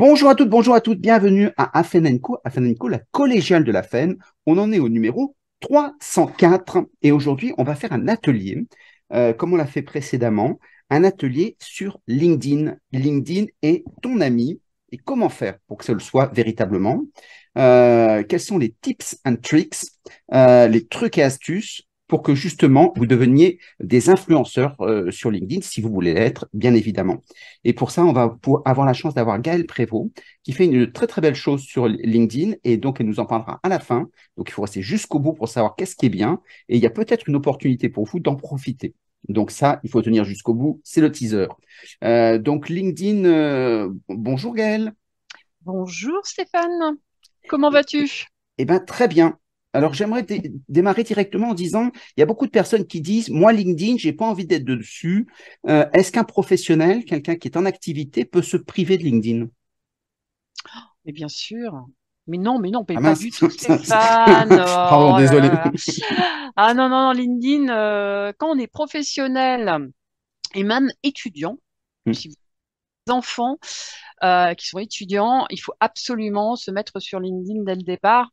Bonjour à toutes, bonjour à toutes, bienvenue à Afenenco, Afenenco, la collégiale de la FEN. On en est au numéro 304 et aujourd'hui on va faire un atelier, euh, comme on l'a fait précédemment, un atelier sur LinkedIn. LinkedIn est ton ami et comment faire pour que ce le soit véritablement. Euh, quels sont les tips and tricks, euh, les trucs et astuces pour que justement vous deveniez des influenceurs euh, sur LinkedIn si vous voulez l'être, bien évidemment. Et pour ça, on va avoir la chance d'avoir Gaëlle Prévost qui fait une très très belle chose sur LinkedIn et donc elle nous en parlera à la fin. Donc il faut rester jusqu'au bout pour savoir qu'est-ce qui est bien et il y a peut-être une opportunité pour vous d'en profiter. Donc ça, il faut tenir jusqu'au bout. C'est le teaser. Euh, donc LinkedIn, euh, bonjour Gaëlle. Bonjour Stéphane. Comment vas-tu Eh bien très bien. Alors j'aimerais démarrer directement en disant, il y a beaucoup de personnes qui disent, moi LinkedIn, j'ai pas envie d'être dessus. Euh, est-ce qu'un professionnel, quelqu'un qui est en activité, peut se priver de LinkedIn Mais bien sûr. Mais non, mais non, ah pas du tout, Stéphane. Oh Pardon, désolé. Ah non, non, non, LinkedIn, euh, quand on est professionnel et même étudiant, hmm. si vous enfants, euh, qui sont étudiants, il faut absolument se mettre sur LinkedIn dès le départ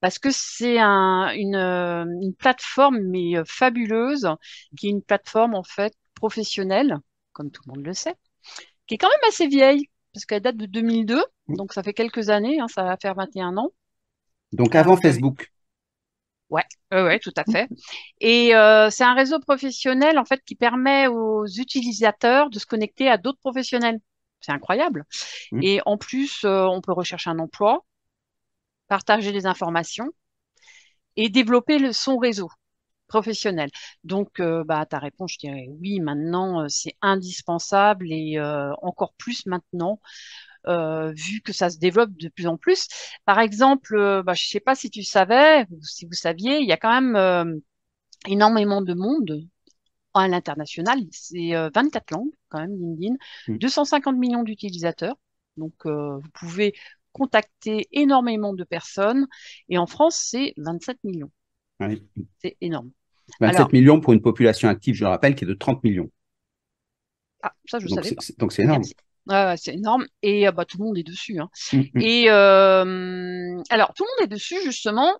parce que c'est euh, une, plateforme mais euh, fabuleuse, qui est une plateforme en fait professionnelle, comme tout le monde le sait, qui est quand même assez vieille parce qu'elle date de 2002, mmh. donc ça fait quelques années, hein, ça va faire 21 ans. Donc avant Facebook. Ouais, ouais, tout à fait. Et c'est un réseau professionnel en fait qui permet aux utilisateurs de se connecter à d'autres professionnels. C'est incroyable. Mmh. Et en plus, euh, on peut rechercher un emploi, partager des informations et développer le, son réseau professionnel. Donc, euh, bah, ta réponse, je dirais oui, maintenant, euh, c'est indispensable et encore plus maintenant. vu que ça se développe de plus en plus. Par exemple, bah, je sais pas si tu savais ou si vous saviez, il y a quand même énormément de monde à l'international, c'est 24 euh, langues quand même, LinkedIn, 250 mm. millions d'utilisateurs. Donc, euh, vous pouvez contacter énormément de personnes. Et en France, c'est 27 millions. C'est énorme. 27 millions pour une population active, je le rappelle, qui est de 30 millions. Ah, ça, je savais. Donc, c'est énorme. c'est énorme et euh, bah, tout le monde est dessus. Hein. Mm, mm. Et alors, tout le monde est dessus justement,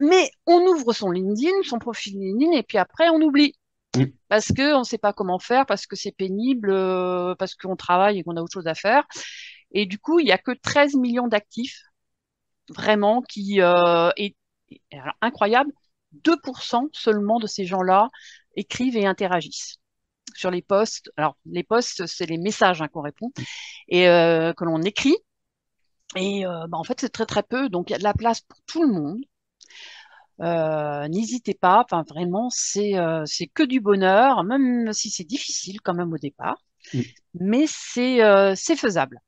mais on ouvre son LinkedIn, son profil LinkedIn, et puis après, on oublie. Parce que on ne sait pas comment faire, parce que c'est pénible, euh, parce qu'on travaille et qu'on a autre chose à faire. Et du coup, il n'y a que 13 millions d'actifs, vraiment, qui est, euh, incroyable. 2% seulement de ces gens-là écrivent et interagissent sur les posts. Alors, les posts, c'est les messages hein, qu'on répond et euh, que l'on écrit. Et bah, en fait, c'est très très peu. Donc, il y a de la place pour tout le monde. Euh, n'hésitez pas, enfin vraiment, euh, c'est que du bonheur, même si c'est difficile quand même au départ, mm. mais euh, c'est faisable.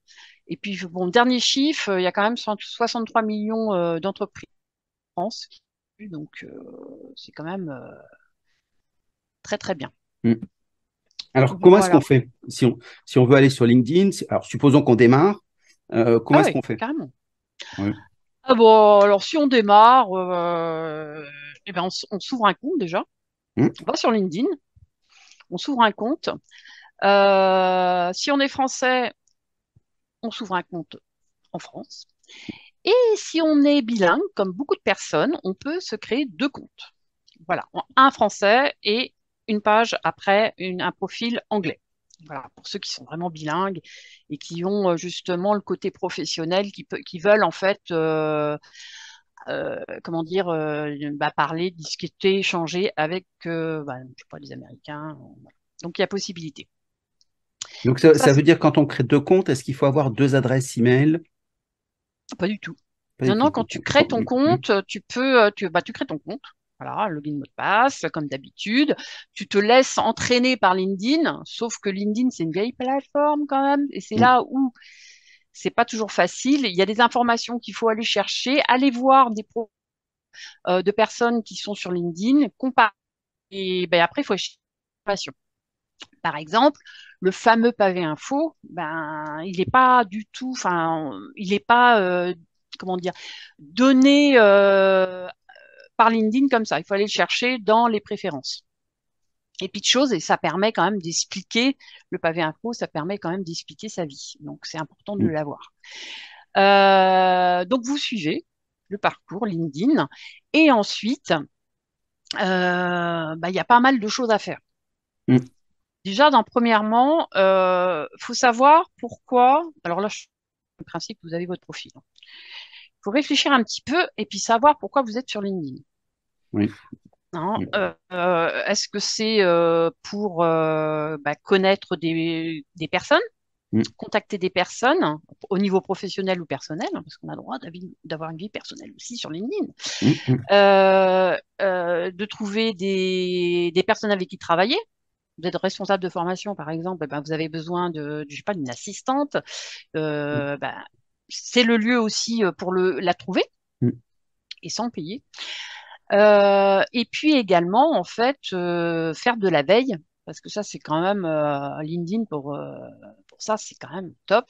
Et puis, bon, dernier chiffre, il y a quand même 63 millions d'entreprises en France, donc c'est quand même très très bien. Mm. Alors, comment est-ce qu'on fait si on, si on veut aller sur LinkedIn Alors, supposons qu'on démarre, comment ah est-ce qu'on fait ah bon, alors si on démarre, euh, eh ben, on, s'ouvre un compte déjà. Mmh. On va sur LinkedIn, on s'ouvre un compte. Euh, si on est français, on s'ouvre un compte en France. Et si on est bilingue, comme beaucoup de personnes, on peut se créer deux comptes. Voilà, un français et une page après un profil anglais pour ceux qui sont vraiment bilingues et qui ont euh, justement le côté professionnel, qui, veulent en fait, euh, euh, comment dire, bah, parler, discuter, échanger avec, bah, les Américains. Donc il y a possibilité. Donc ça, veut dire quand on crée deux comptes, est-ce qu'il faut avoir deux adresses email Pas du tout. non, non, quand tu crées ton compte, tu peux, tu crées ton compte. Voilà, login mot de passe, comme d'habitude. Tu te laisses entraîner par LinkedIn, sauf que LinkedIn, c'est une vieille plateforme quand même, et c'est mm. là où c'est pas toujours facile. Il y a des informations qu'il faut aller chercher, aller voir des pro euh, de personnes qui sont sur LinkedIn, comparer, et ben, après, il faut chercher informations. Par exemple, le fameux pavé info, ben, il n'est pas du tout, enfin, il n'est pas, euh, comment dire, donné euh, par LinkedIn comme ça. Il faut aller le chercher dans les préférences. Et puis de choses, et ça permet quand même d'expliquer le pavé info, ça permet quand même d'expliquer sa vie. Donc c'est important de mm. l'avoir. Euh, donc vous suivez le parcours LinkedIn, et ensuite euh, bah, il y a pas mal de choses à faire. Mm. Déjà, dans premièrement, il euh, faut savoir pourquoi. Alors là, je principe, vous avez votre profil. Hein réfléchir un petit peu et puis savoir pourquoi vous êtes sur LinkedIn. Oui. Euh, est-ce que c'est euh, pour euh, bah, connaître des, personnes, contacter des personnes au niveau professionnel ou personnel, hein, parce qu'on a le droit d'avoir une vie personnelle aussi sur LinkedIn, de trouver des, personnes avec qui travailler, vous êtes responsable de formation, par exemple, eh ben vous avez besoin de, je sais pas, d'une assistante. Bah, c'est le lieu aussi euh, pour le, la trouver mm. et sans payer. Euh, et puis également, en fait, euh, faire de la veille, parce que ça, c'est quand même LinkedIn pour, ça, c'est quand même top.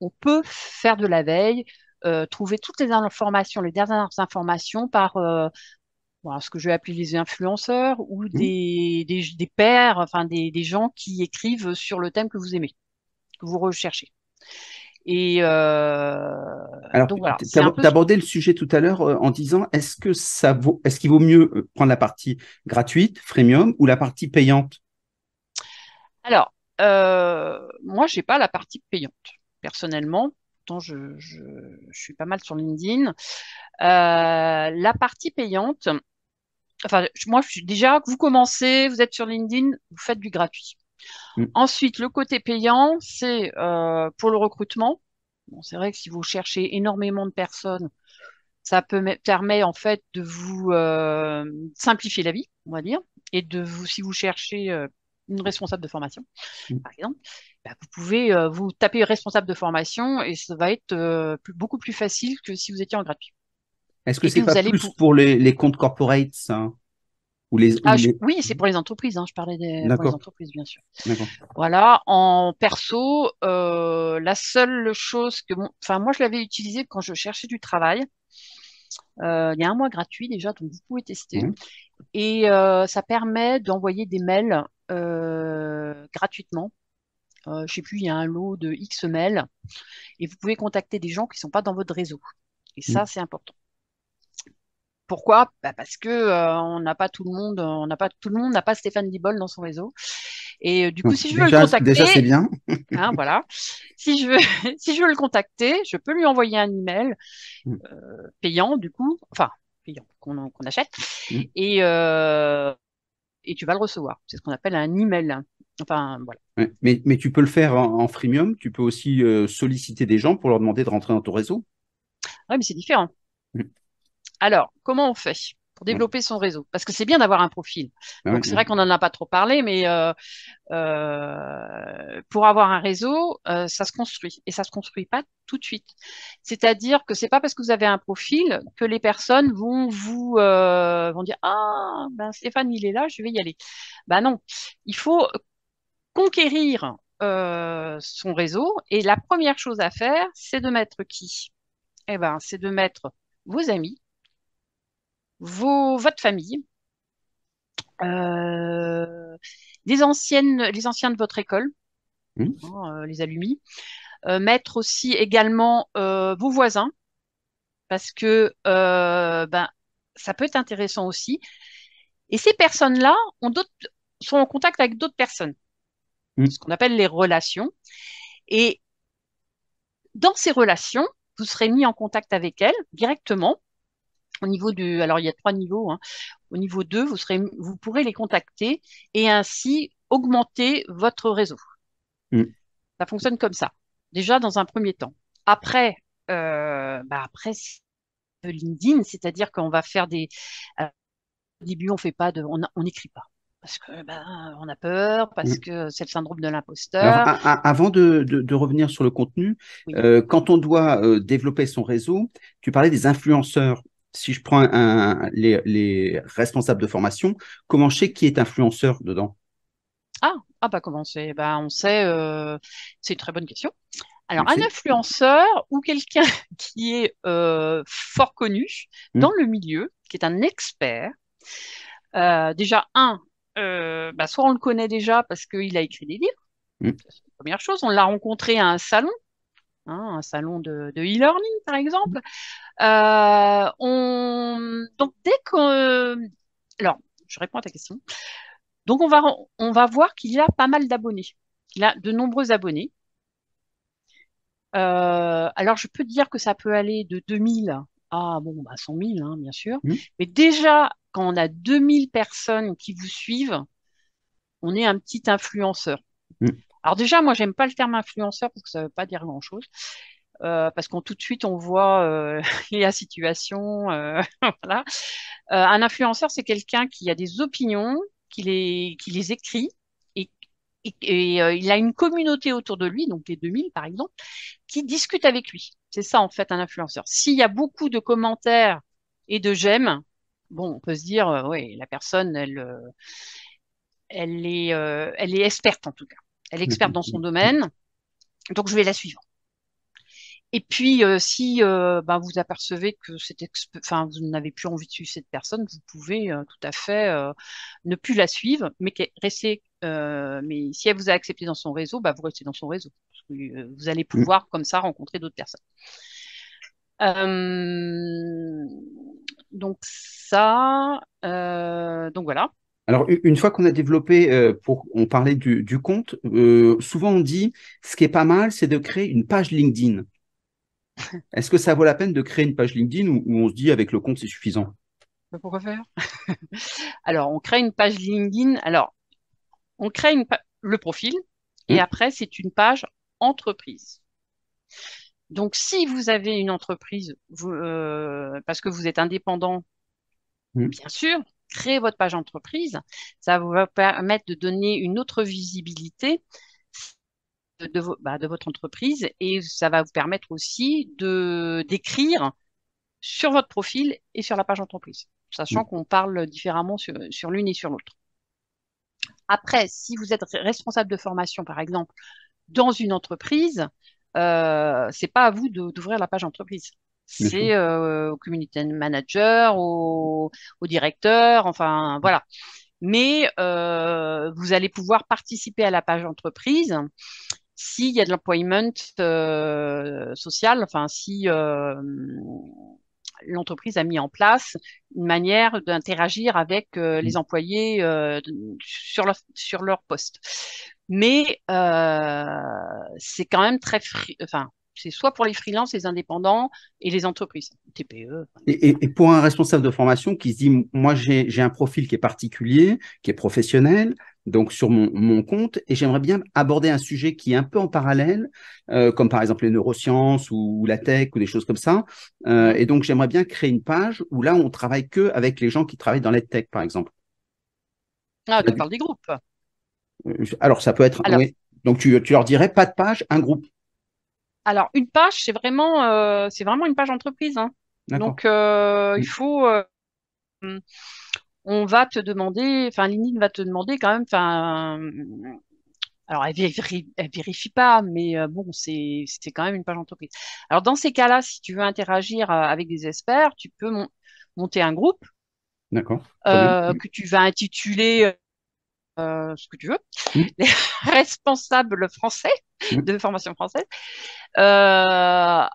On peut faire de la veille, trouver toutes les informations, les dernières informations par ce que je vais appeler les influenceurs ou mm. des, pères enfin des gens qui écrivent sur le thème que vous aimez, que vous recherchez. Et euh, Alors, donc Tu le sujet tout à l'heure euh, en disant est-ce que ça vaut, est-ce qu'il vaut mieux euh, prendre la partie gratuite, freemium, ou la partie payante Alors, moi, j'ai pas la partie payante personnellement. je, suis pas mal sur LinkedIn. la partie payante, enfin, moi, je suis déjà, vous commencez, vous êtes sur LinkedIn, vous faites du gratuit. Mm. Ensuite, le côté payant, c'est euh, pour le recrutement. c'est vrai que si vous cherchez énormément de personnes, ça permet en fait de vous euh, simplifier la vie, on va dire, et de vous, si vous cherchez euh, une responsable de formation, mm. par exemple, bah, vous pouvez vous taper responsable de formation et ça va être beaucoup plus facile que si vous étiez en gratuit. Est-ce que c'est plus pour, les, comptes corporates? Ah, oui, c'est pour les entreprises. Hein, je parlais des entreprises, bien sûr. Voilà. En perso, euh, la seule chose que, enfin, moi, je l'avais utilisé quand je cherchais du travail. Euh, il y a un mois gratuit déjà, donc vous pouvez tester. Mmh. Et euh, ça permet d'envoyer des mails gratuitement. je ne sais plus, il y a un lot de X mails. Et vous pouvez contacter des gens qui ne sont pas dans votre réseau. Et ça, mmh. c'est important. Pourquoi bah, Parce que euh, on n'a pas tout le monde, euh, on n'a pas tout le monde n'a pas Stéphane Dibol dans son réseau. Et euh, du coup, si je veux le contacter, déjà c'est bien. Hein, voilà. Si je veux, si je veux le contacter, je peux lui envoyer un email mm. payant, du coup, enfin payant qu'on achète, mm. et et tu vas le recevoir. C'est ce qu'on appelle un email. Enfin, voilà. mais, tu peux le faire en, freemium. Tu peux aussi solliciter des gens pour leur demander de rentrer dans ton réseau. Oui, mais c'est différent. Mm. Alors, comment on fait pour développer son réseau Parce que c'est bien d'avoir un profil. Ah Donc, c'est vrai qu'on n'en a pas trop parlé, mais euh, euh, pour avoir un réseau, euh, ça se construit. Et ça ne se construit pas tout de suite. C'est-à-dire que c'est pas parce que vous avez un profil que les personnes vont vous vont dire Ah, ben Stéphane, il est là, je vais y aller. Ben non, il faut conquérir son réseau. Et la première chose à faire, c'est de mettre qui Eh ben, c'est de mettre vos amis, votre famille, euh, les, anciennes, les anciens de votre école, mmh. hein, euh, les alumni, euh, mettre aussi également vos voisins, parce que ben, ça peut être intéressant aussi. Et ces personnes-là sont en contact avec d'autres personnes, mmh. ce qu'on appelle les relations. Et dans ces relations, vous serez mis en contact avec elles directement au niveau du, alors il y a trois niveaux. Hein. Au niveau 2, vous, serez, vous pourrez les contacter et ainsi augmenter votre réseau. Mm. Ça fonctionne comme ça, déjà dans un premier temps. Après, euh, bah après LinkedIn, c'est-à-dire qu'on va faire des. Euh, au début, on fait pas de, on n'écrit pas parce que ben, on a peur, parce mm. que c'est le syndrome de l'imposteur. Avant de, revenir sur le contenu, euh, quand on doit euh, développer son réseau, tu parlais des influenceurs si je prends les, responsables de formation, comment je sais qui est influenceur dedans Ah, ah bah comment c'est On sait, bah, euh, c'est une très bonne question. Alors, un influenceur ou quelqu'un qui est euh, fort connu hmm. dans le milieu, qui est un expert, euh, déjà, un, bah, soit on le connaît déjà parce qu'il a écrit des livres, hmm. première chose, on l'a rencontré à un salon, Hein, un salon de, e-learning par exemple. Euh, donc dès qu'on... Alors, je réponds à ta question. Donc on va, on va voir qu'il y a pas mal d'abonnés, Il a de nombreux abonnés. Euh, alors je peux dire que ça peut aller de 2000 à bon, 100 bah, 000, hein, bien sûr. Mmh. Mais déjà, quand on a 2000 personnes qui vous suivent, on est un petit influenceur. Mmh. Alors déjà, moi, j'aime pas le terme influenceur parce que ça ne veut pas dire grand-chose. Euh, parce qu'on tout de suite on voit euh, la situation. Euh, un influenceur, c'est quelqu'un qui a des opinions, qui les, qui les écrit et, il a une communauté autour de lui, donc les 2000 par exemple, qui discute avec lui. C'est ça en fait un influenceur. S'il y a beaucoup de commentaires et de j'aime, bon, on peut se dire, oui, la personne, elle est, elle est experte en tout cas. Elle est experte dans son domaine, donc je vais la suivre. Et puis, euh, si euh, ben, vous apercevez que enfin, vous n'avez plus envie de suivre cette personne, vous pouvez euh, tout à fait ne plus la suivre, mais rester. mais si elle vous a accepté dans son réseau, ben, vous restez dans son réseau. vous allez mm. pouvoir comme ça rencontrer d'autres personnes. donc ça, donc voilà. Alors, une fois qu'on a développé, euh, pour, on parlait du, compte, euh, souvent on dit, ce qui est pas mal, c'est de créer une page LinkedIn. Est-ce que ça vaut la peine de créer une page LinkedIn ou, on se dit avec le compte, c'est suffisant bah, Pourquoi faire Alors, on crée une page LinkedIn. Alors, on crée le profil et mmh. après, c'est une page entreprise. Donc, si vous avez une entreprise, euh, parce que vous êtes indépendant, mmh. bien sûr, Créer votre page entreprise, ça va vous permettre de donner une autre visibilité bah, de, votre entreprise et ça va vous permettre aussi de d'écrire sur votre profil et sur la page entreprise, sachant mm. qu'on parle différemment sur, l'une et sur l'autre. Après, si vous êtes responsable de formation, par exemple, dans une entreprise, ce euh, c'est pas à vous d'ouvrir la page entreprise c'est euh, au community manager, au, au, directeur, enfin voilà. Mais euh, vous allez pouvoir participer à la page entreprise s'il y a de l'employment euh, social, enfin si l'entreprise a mis en place une manière d'interagir avec les mmh. employés sur, leur, sur leur poste. Mais c'est quand même très, enfin, c'est soit pour les freelances, les indépendants et les entreprises, TPE. Et, pour un responsable de formation qui se dit, moi j'ai un profil qui est particulier, qui est professionnel, donc sur mon, compte, et j'aimerais bien aborder un sujet qui est un peu en parallèle, euh, comme par exemple les neurosciences ou, la tech ou des choses comme ça. Euh, et donc j'aimerais bien créer une page où là on travaille que avec les gens qui travaillent dans la tech, par exemple. Ah, tu parles des groupes. Alors ça peut être. Donc tu leur dirais pas de page, un groupe. Alors, une page, c'est vraiment, euh, vraiment une page entreprise. Hein. Donc, euh, il mm. faut. Euh, mm, on va te demander, enfin, LinkedIn va te demander quand même, enfin. Mm, alors, elle vérifie, vérifie pas, mais bon, c'est quand même une page entreprise. Alors, dans ces cas-là, si tu veux interagir avec des experts, tu peux monter un groupe. D'accord. que tu vas intituler euh, ce que tu veux, mm. les responsables français mm. de formation française. Euh,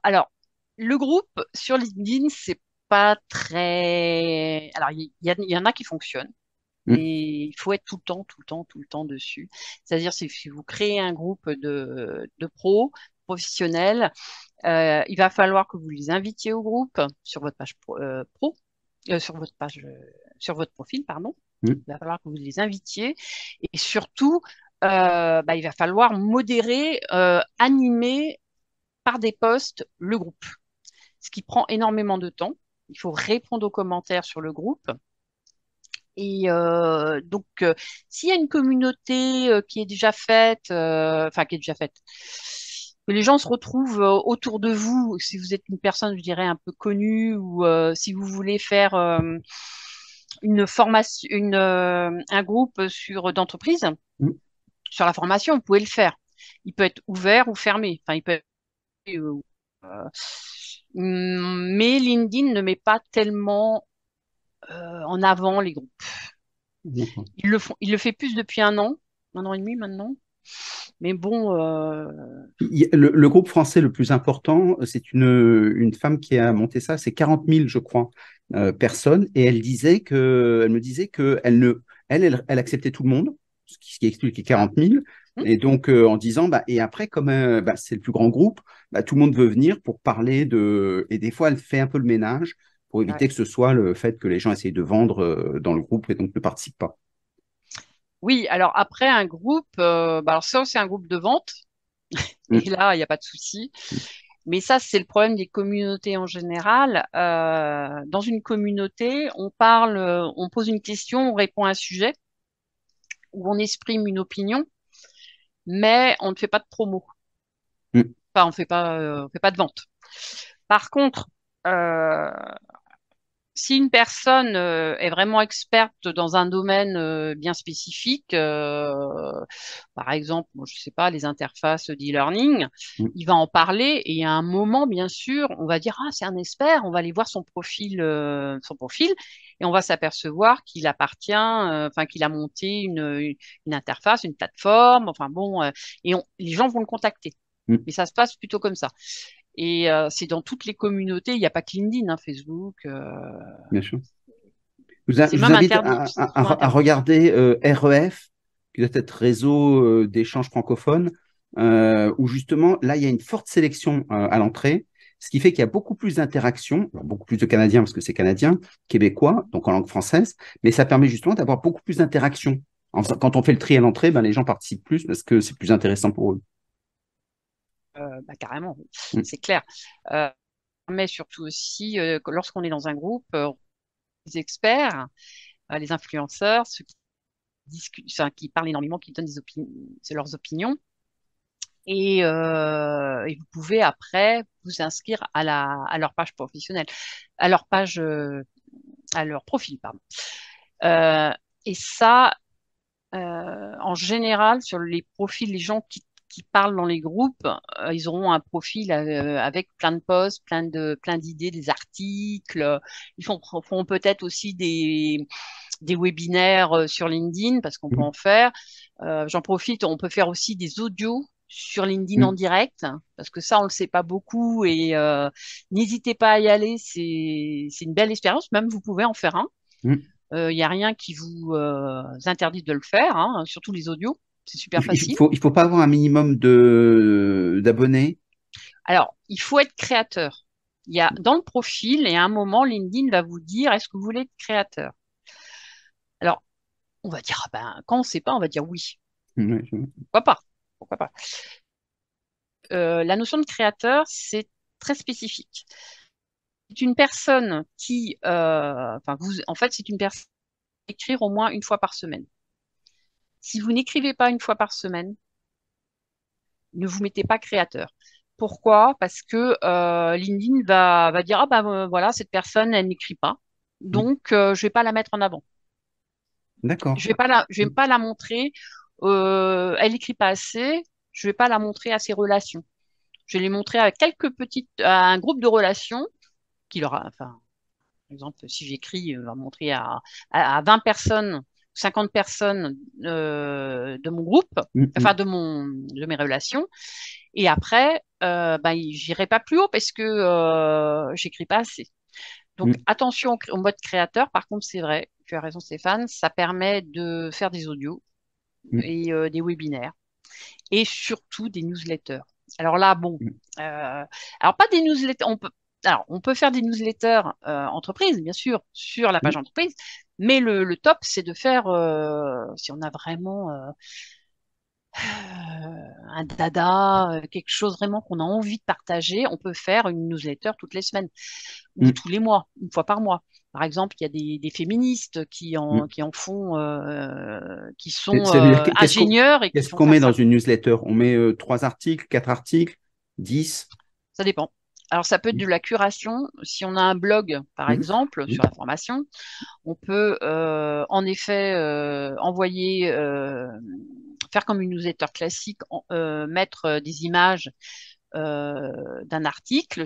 alors, le groupe sur LinkedIn, c'est pas très. Alors, il y, en a qui fonctionnent. Mm. mais Et il faut être tout le temps, tout le temps, tout le temps dessus. C'est-à-dire, si vous créez un groupe de, de pros, professionnels, euh, il va falloir que vous les invitiez au groupe sur votre page pro, sur votre page, sur votre profil, pardon. Mm. Il va falloir que vous les invitiez. Et surtout, euh, bah, il va falloir modérer, euh, animer par des postes le groupe, ce qui prend énormément de temps. Il faut répondre aux commentaires sur le groupe. Et euh, donc, s'il y a une communauté qui est déjà faite, enfin qui est déjà faite, que les gens se retrouvent autour de vous, si vous êtes une personne, je dirais, un peu connue, ou si vous voulez faire une formation, une, euh, un groupe sur euh, d'entreprise mm. sur la formation, vous pouvez le faire. Il peut être ouvert ou fermé. Enfin, il peut euh, mm, mais LinkedIn ne met pas tellement en avant les groupes. le font, il le fait plus depuis un an, un an et demi maintenant. Mais bon. Euh, le, groupe français le plus important, euh, c'est une, femme qui a monté ça, c'est 40 000, je crois, euh, personnes. Et elle, disait que, elle me disait qu'elle ne, elle, elle, acceptait tout le monde, ce qui, explique les 40 000. Mmh. Et donc, en disant, bah, et après, comme bah, c'est le plus grand groupe, bah, tout le monde veut venir pour parler de. Et des fois, elle fait un peu le ménage pour éviter que ce soit le fait que les gens essayent de vendre dans le groupe et donc ne participent pas. Oui, alors après un groupe, euh, bah, alors ça c'est un groupe de vente, mm. et là il n'y a pas de souci. Mais ça c'est le problème des communautés en général. Euh, dans une communauté, on parle, euh, on pose une question, on répond à un sujet, ou on exprime une opinion, mais on ne fait pas de promo. Mm. Enfin, on fait pas, on fait pas de vente. Par contre, si une personne euh, est vraiment experte dans un domaine euh, bien spécifique, euh, par exemple, je ne sais pas, les interfaces d'e-learning, mm. il va en parler et à un moment, bien sûr, on va dire ah c'est un expert, on va aller voir son profil, son profil, et on va s'apercevoir qu'il appartient, enfin qu'il a monté une, interface, une plateforme, enfin bon, et les gens vont le contacter. Mm. Mais ça se passe plutôt comme ça. Et euh, c'est dans toutes les communautés. Il n'y a pas que LinkedIn, hein, Facebook. Euh... Bien sûr. vous, a, à, regarder euh, REF, qui doit être réseau euh, d'échanges francophone, euh, où justement, là, il y a une forte sélection à l'entrée, ce qui fait qu'il y a beaucoup plus d'interactions, beaucoup plus de Canadiens, parce que c'est Canadien, Québécois, donc en langue française, mais ça permet justement d'avoir beaucoup plus d'interactions. Quand on fait le tri à l'entrée, ben, les gens participent plus parce que c'est plus intéressant pour eux. Euh, bah, carrément, mm. c'est clair. Euh, mais surtout aussi, euh, lorsqu'on est dans un groupe, les experts, les influenceurs, ceux qui, discutent, qui parlent énormément, qui donnent des c'est leurs opinions. Et, euh, vous pouvez après vous inscrire à, la, à leur page professionnelle, à leur page, à leur profil, pardon. et ça, en général, sur les profils, les gens qui qui parlent dans les groupes, euh, ils auront un profil euh, avec plein de posts, plein de plein d'idées, des articles. Ils font, font peut-être aussi des des webinaires euh, sur LinkedIn parce qu'on peut mmh. en faire. J'en profite, on peut faire aussi des audios sur LinkedIn mmh. en direct parce que ça on le sait pas beaucoup et n'hésitez pas à y aller. C'est c'est une belle expérience. Même vous pouvez en faire un. Il mmh. n'y a rien qui vous interdit de le faire, hein, surtout les audios. C'est super facile. Il faut, faut pas avoir un minimum de d'abonnés. Alors, il faut être créateur. Il y a dans le profil et à un moment, LinkedIn va vous dire est-ce que vous voulez être créateur. Alors, on va dire ah ben quand on sait pas, on va dire oui. Pourquoi pas pas euh, La notion de créateur, c'est très spécifique. C'est une personne qui, euh, vous, en fait, c'est une personne qui écrire au moins une fois par semaine. Si vous n'écrivez pas une fois par semaine, ne vous mettez pas créateur. Pourquoi Parce que euh, LinkedIn va, va, dire ah ben voilà cette personne elle n'écrit pas, donc euh, je ne vais pas la mettre en avant. D'accord. Je vais pas la, je vais pas la montrer. Euh, elle n'écrit pas assez. Je vais pas la montrer à ses relations. Je vais les montrer à quelques petites, à un groupe de relations qui leur, enfin, par exemple, si j'écris, va montrer à, à, à 20 personnes 50 personnes euh, de mon groupe, mm, mm. enfin de mon de mes relations. Et après, euh, ben j'irai pas plus haut parce que euh, j'écris pas assez. Donc mm. attention au, mode créateur. Par contre, c'est vrai, tu as raison Stéphane, ça permet de faire des audios et euh, des webinaires et surtout des newsletters. Alors là, bon, euh, alors pas des newsletters, on peut alors, on peut faire des newsletters entreprises, bien sûr, sur la page entreprise, mais le, top, c'est de faire, euh, si on a vraiment euh, euh, un dada, quelque chose vraiment qu'on a envie de partager, on peut faire une newsletter toutes les semaines ou mm. tous les mois, une fois par mois. Par exemple, il y a des, féministes qui en, mm. qui en font, qui sont ingénieurs. Qu'est-ce qu'on met dans une newsletter On met trois articles, quatre articles, dix Ça dépend. Alors, ça peut être mmh. de la curation. Si on a un blog, par mmh. exemple, mmh. sur la formation, on peut euh, en effet euh, envoyer, euh, faire comme une newsletter classique, mettre des images d'un article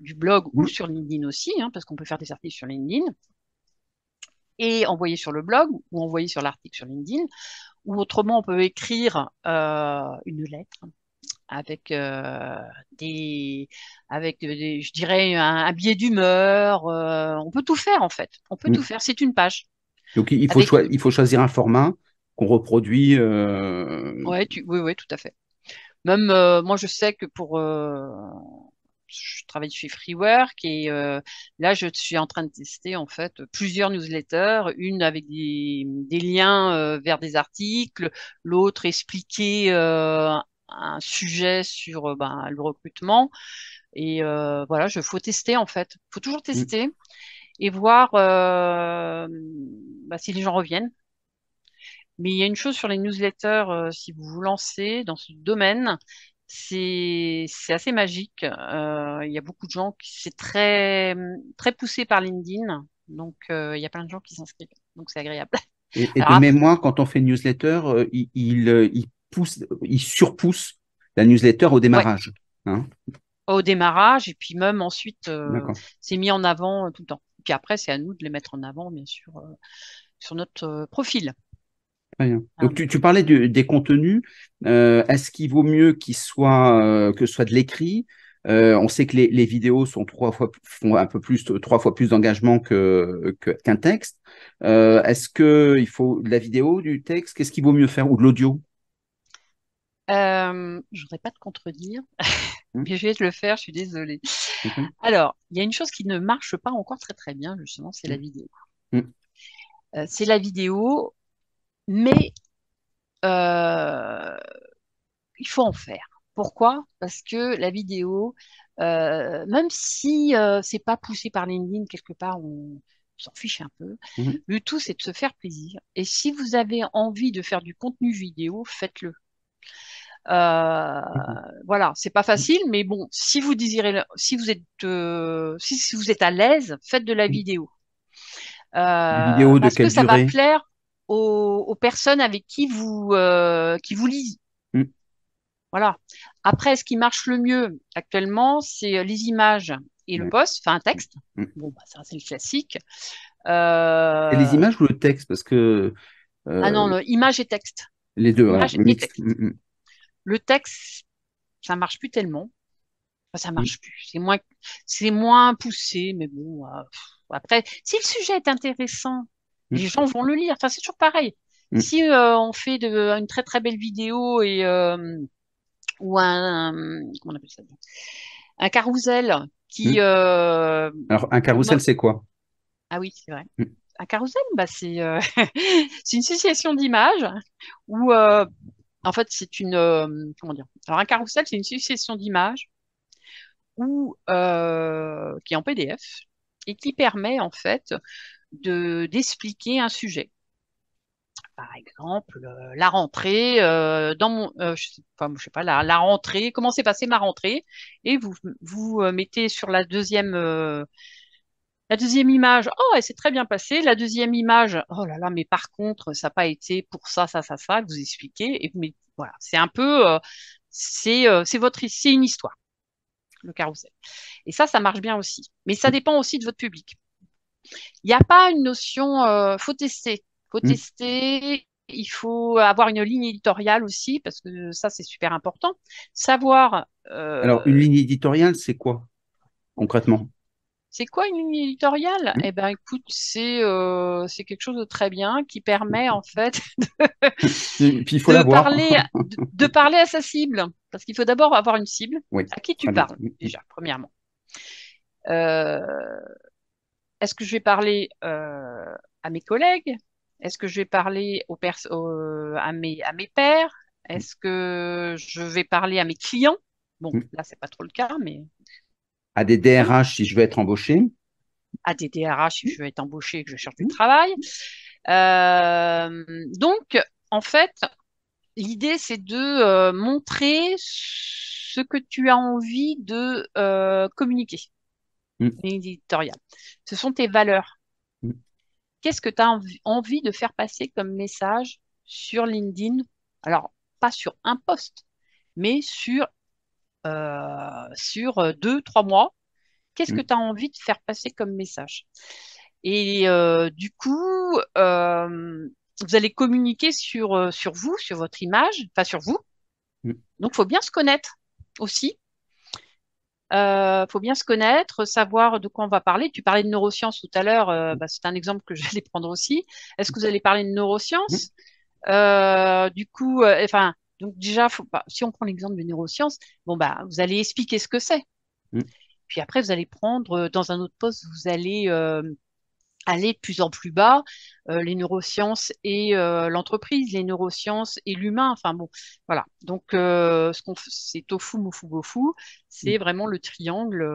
du blog ou sur LinkedIn aussi, hein, parce qu'on peut faire des articles sur LinkedIn, et envoyer sur le blog ou envoyer sur l'article sur LinkedIn. Ou autrement, on peut écrire une lettre euh, avec des, avec je dirais un, biais d'humeur. Euh, on peut tout faire en fait. On peut tout faire. C'est une page. Donc il faut, il faut choisir un format qu'on reproduit. Euh, ouais, tu... oui, oui, tout à fait. Même moi, je sais que pour je travaille chez Freework et là je suis en train de tester en fait plusieurs newsletters, une avec des, liens vers des articles, l'autre expliquer un sujet sur euh, ben, le recrutement. Et euh, voilà, je faut tester en fait. faut toujours mmh. tester et voir euh, bah, si les gens reviennent. Mais il y a une chose sur les newsletters, si vous vous lancez dans ce domaine, c'est assez magique. Il y a beaucoup de gens qui c'est très très poussé par LinkedIn, donc il y a plein de gens qui s'inscrivent, donc c'est agréable. Et, et de mémoire, quand on fait une newsletter, il, il, il pousse, il surpousse la newsletter au démarrage. Hein. au démarrage, et puis même ensuite, euh, c'est mis en avant euh, tout le temps. Puis après, c'est à nous de les mettre en avant, bien sûr, euh, sur notre profil. Ah Donc, tu, parlais des contenus. Est-ce qu'il vaut mieux qu'il soit que ce soit de l'écrit, on sait que les, vidéos sont trois fois font un peu plus trois fois plus d'engagement qu'un texte. Est-ce qu'il faut de la vidéo, du texte Qu'est-ce qu'il vaut mieux faire ou de l'audio euh, je voudrais pas te contredire, mmh. mais je vais te le faire, je suis désolée. Mmh. Alors, il y a une chose qui ne marche pas encore très très bien, justement, c'est la mmh. vidéo. Euh, c'est la vidéo, mais euh, il faut en faire. Pourquoi Parce que la vidéo, euh, même si c'est pas poussé par LinkedIn quelque part, on, s'en fiche un peu. Le tout, c'est de se faire plaisir. Et si vous avez envie de faire du contenu vidéo, faites-le. Euh, mhm. voilà, c'est pas facile, mais bon, si vous désirez, si vous êtes, euh, si, vous êtes à l'aise, faites de la vidéo. Euh, vidéo de que ça va plaire aux, personnes avec qui vous, qui vous lisent. Mm. Voilà. Après, ce qui marche le mieux actuellement, c'est les images et le poste, post, enfin un texte. Mm. Mm. Bon, bah, ça c'est le classique. Et les images ou le texte, parce que ah non, image et texte. Les deux, image le texte, ça marche plus tellement. ça mm. marche plus. C'est moins, c'est moins poussé, mais bon. Euh, après, si le sujet est intéressant, mm. les gens vont le lire. Enfin, c'est toujours pareil. Mm. Si euh, on fait de, une très très belle vidéo et euh, ou un, comment on appelle ça un carousel qui alors un carousel c'est quoi ah oui c'est vrai un carousel bah, c'est une succession d'images où en fait, c'est une. Euh, comment dire Alors, un carousel, c'est une succession d'images euh, qui est en PDF et qui permet, en fait, d'expliquer un sujet. Par exemple, euh, la rentrée, dans mon, je sais pas la, la rentrée, comment s'est passée ma rentrée, et vous vous mettez sur la deuxième la deuxième image, oh, elle s'est très bien passée. La deuxième image, oh là là, mais par contre, ça n'a pas été pour ça, ça, ça, ça, que vous expliquez. Et voilà, c'est un peu, euh, c'est euh, votre, une histoire, le carrousel. Et ça, ça marche bien aussi. Mais ça dépend aussi de votre public. Il n'y a pas une notion, il euh, faut tester, faut mm. tester. Il faut avoir une ligne éditoriale aussi parce que ça c'est super important. Savoir. Euh, Alors une ligne éditoriale, c'est quoi concrètement c'est quoi une ligne éditoriale Eh ben, écoute, c'est euh, c'est quelque chose de très bien qui permet en fait de, parler de, parler à sa cible, parce qu'il faut d'abord avoir une cible à qui tu parles déjà premièrement. Euh, est-ce que je vais parler euh, à mes collègues Est-ce que je vais parler à mes à mes pairs Est-ce que je vais parler à mes clients Bon, là c'est pas trop le cas, mais à des DRH si je veux être embauché. À des DRH si je veux être embauché et que je cherche du mmh. travail. Euh, donc, en fait, l'idée, c'est de euh, montrer ce que tu as envie de euh, communiquer. Mmh. Ce sont tes valeurs. Mmh. Qu'est-ce que tu as envie de faire passer comme message sur LinkedIn Alors, pas sur un poste, mais sur euh, sur euh, deux, trois mois. Qu'est-ce que mm. tu as envie de faire passer comme message Et euh, du coup, vous allez communiquer sur, sur vous, sur votre image, pas sur vous. Mm. Donc, il faut bien se connaître aussi. Il faut bien se connaître, savoir de quoi on va parler. Tu parlais de neurosciences tout à l'heure, mm. bah, c'est un exemple que j'allais prendre aussi. Est-ce que vous allez parler de neurosciences Du coup, enfin, donc déjà, si on prend l'exemple des neurosciences, bon bah, vous allez expliquer ce que c'est. Mm. Puis après, vous allez prendre euh, dans un autre poste, vous allez euh, aller de plus en plus bas, euh, les neurosciences et l'entreprise, les neurosciences et l'humain. Enfin bon, voilà. Donc ce qu'on, c'est tofu, mofu, c'est mm. vraiment le triangle.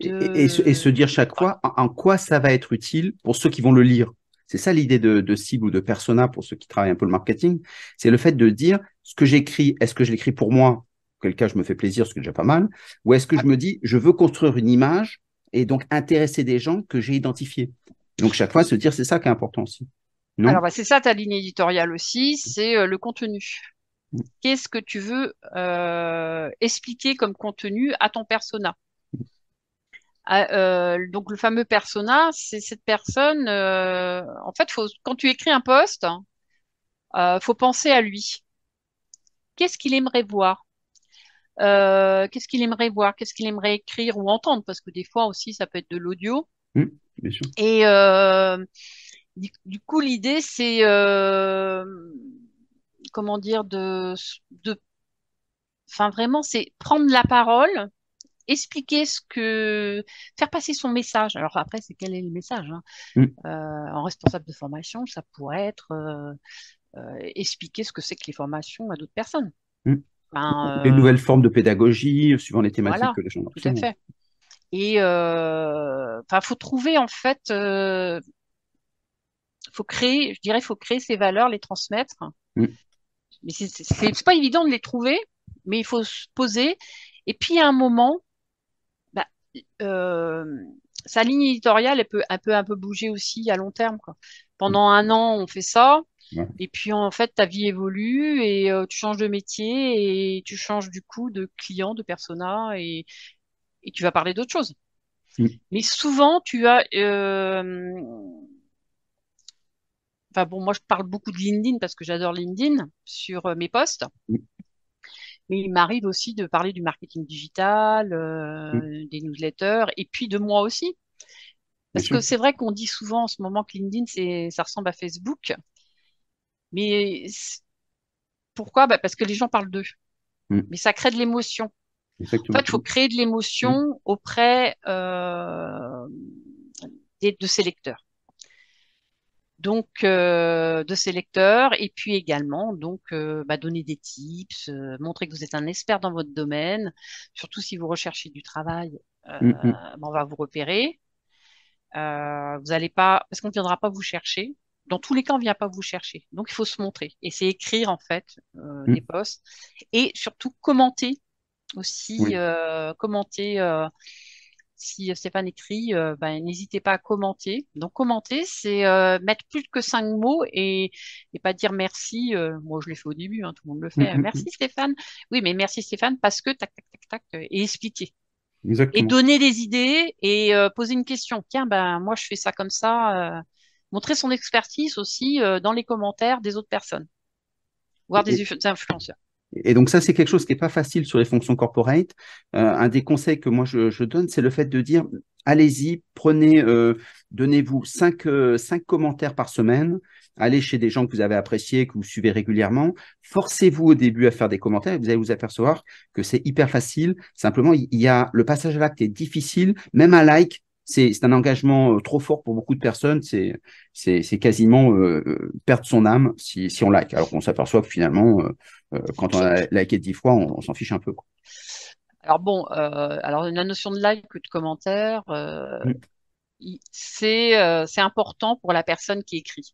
Et, se dire chaque fois en quoi ça va être utile pour ceux qui vont le lire. C'est ça l'idée de, cible ou de persona pour ceux qui travaillent un peu le marketing. C'est le fait de dire ce que j'écris, est-ce que je l'écris pour moi quelqu'un cas, je me fais plaisir, ce que j'ai pas mal. Ou est-ce que je me dis, je veux construire une image et donc intéresser des gens que j'ai identifiés. Donc chaque fois, se dire, c'est ça qui est important aussi. Alors bah, c'est ça ta ligne éditoriale aussi, c'est euh, le contenu. Mm. Qu'est-ce que tu veux euh, expliquer comme contenu à ton persona ah, euh, donc le fameux persona, c'est cette personne. Euh, en fait, faut, quand tu écris un poste, euh, faut penser à lui. Qu'est-ce qu'il aimerait voir euh, qu'est-ce qu'il aimerait voir, qu'est-ce qu'il aimerait écrire ou entendre, parce que des fois aussi ça peut être de l'audio. Mmh, et euh, du, du, coup, l'idée c'est euh, comment dire de, de, enfin vraiment c'est prendre la parole expliquer ce que faire passer son message. Alors après, c'est quel est le message En hein. mm. euh, responsable de formation, ça pourrait être euh, euh, expliquer ce que c'est que les formations à d'autres personnes. Mm. Ben, les nouvelles formes de pédagogie, suivant les thématiques que les gens ont. Tout à fait. Et il faut trouver en fait, il faut créer, je dirais, faut créer ces valeurs, les transmettre. Mm. Mais c'est pas évident de les trouver, mais il faut se poser. Et puis à un moment, euh, sa ligne éditoriale, elle peut, un peu bouger aussi à long terme. Pendant un an, on fait ça. Et puis en fait, ta vie évolue et euh, tu changes de métier et tu changes du coup de client, de persona et, tu vas parler d'autre chose. Mm. Mais souvent, tu as. Euh, enfin bon, moi je parle beaucoup de LinkedIn parce que j'adore LinkedIn sur mes posts. Mm mais il m'arrive aussi de parler du marketing digital, euh, mm. des newsletters, et puis de moi aussi. Parce que c'est vrai qu'on dit souvent en ce moment que LinkedIn, ça ressemble à Facebook. Mais pourquoi bah, Parce que les gens parlent d'eux. Mm. Mais ça crée de l'émotion. En fait, il faut créer de l'émotion mm. auprès euh, de ses lecteurs donc euh, de ses lecteurs et puis également donc euh, bah, donner des tips, euh, montrer que vous êtes un expert dans votre domaine, surtout si vous recherchez du travail, mm, mm. Bah, on va vous repérer. vous allez pas parce qu'on ne viendra pas vous chercher. Dans tous les cas, on ne vient pas vous chercher. Donc il faut se montrer et c'est écrire en fait mm. des posts et surtout commenter aussi commenter si Stéphane écrit, euh, ben, n'hésitez pas à commenter. Donc commenter, c'est euh, mettre plus que cinq mots et, pas dire merci. Euh, moi, je l'ai fait au début, hein, tout le monde le fait. Mm-hmm. merci Stéphane. Oui, mais merci Stéphane parce que tac, tac, tac, tac, et expliquer. Et donner des idées et poser une question. Tiens, ben moi, je fais ça comme ça. montrer son expertise aussi dans les commentaires des autres personnes, voire des influenceurs. Et donc ça, c'est quelque chose qui n'est pas facile sur les fonctions corporate. Euh, un des conseils que moi je, donne, c'est le fait de dire, allez-y, prenez, euh, donnez-vous cinq, euh, cinq, commentaires par semaine, allez chez des gens que vous avez appréciés, que vous suivez régulièrement, forcez-vous au début à faire des commentaires, et vous allez vous apercevoir que c'est hyper facile. Simplement, il y a le passage à l'acte est difficile, même un like, c'est un engagement euh, trop fort pour beaucoup de personnes. C'est quasiment euh, euh, perdre son âme si, on like. Alors qu'on s'aperçoit que finalement, quand on a liké dix fois, on, s'en fiche un peu. Alors bon, alors la notion de like ou de commentaire, c'est important pour la personne qui écrit.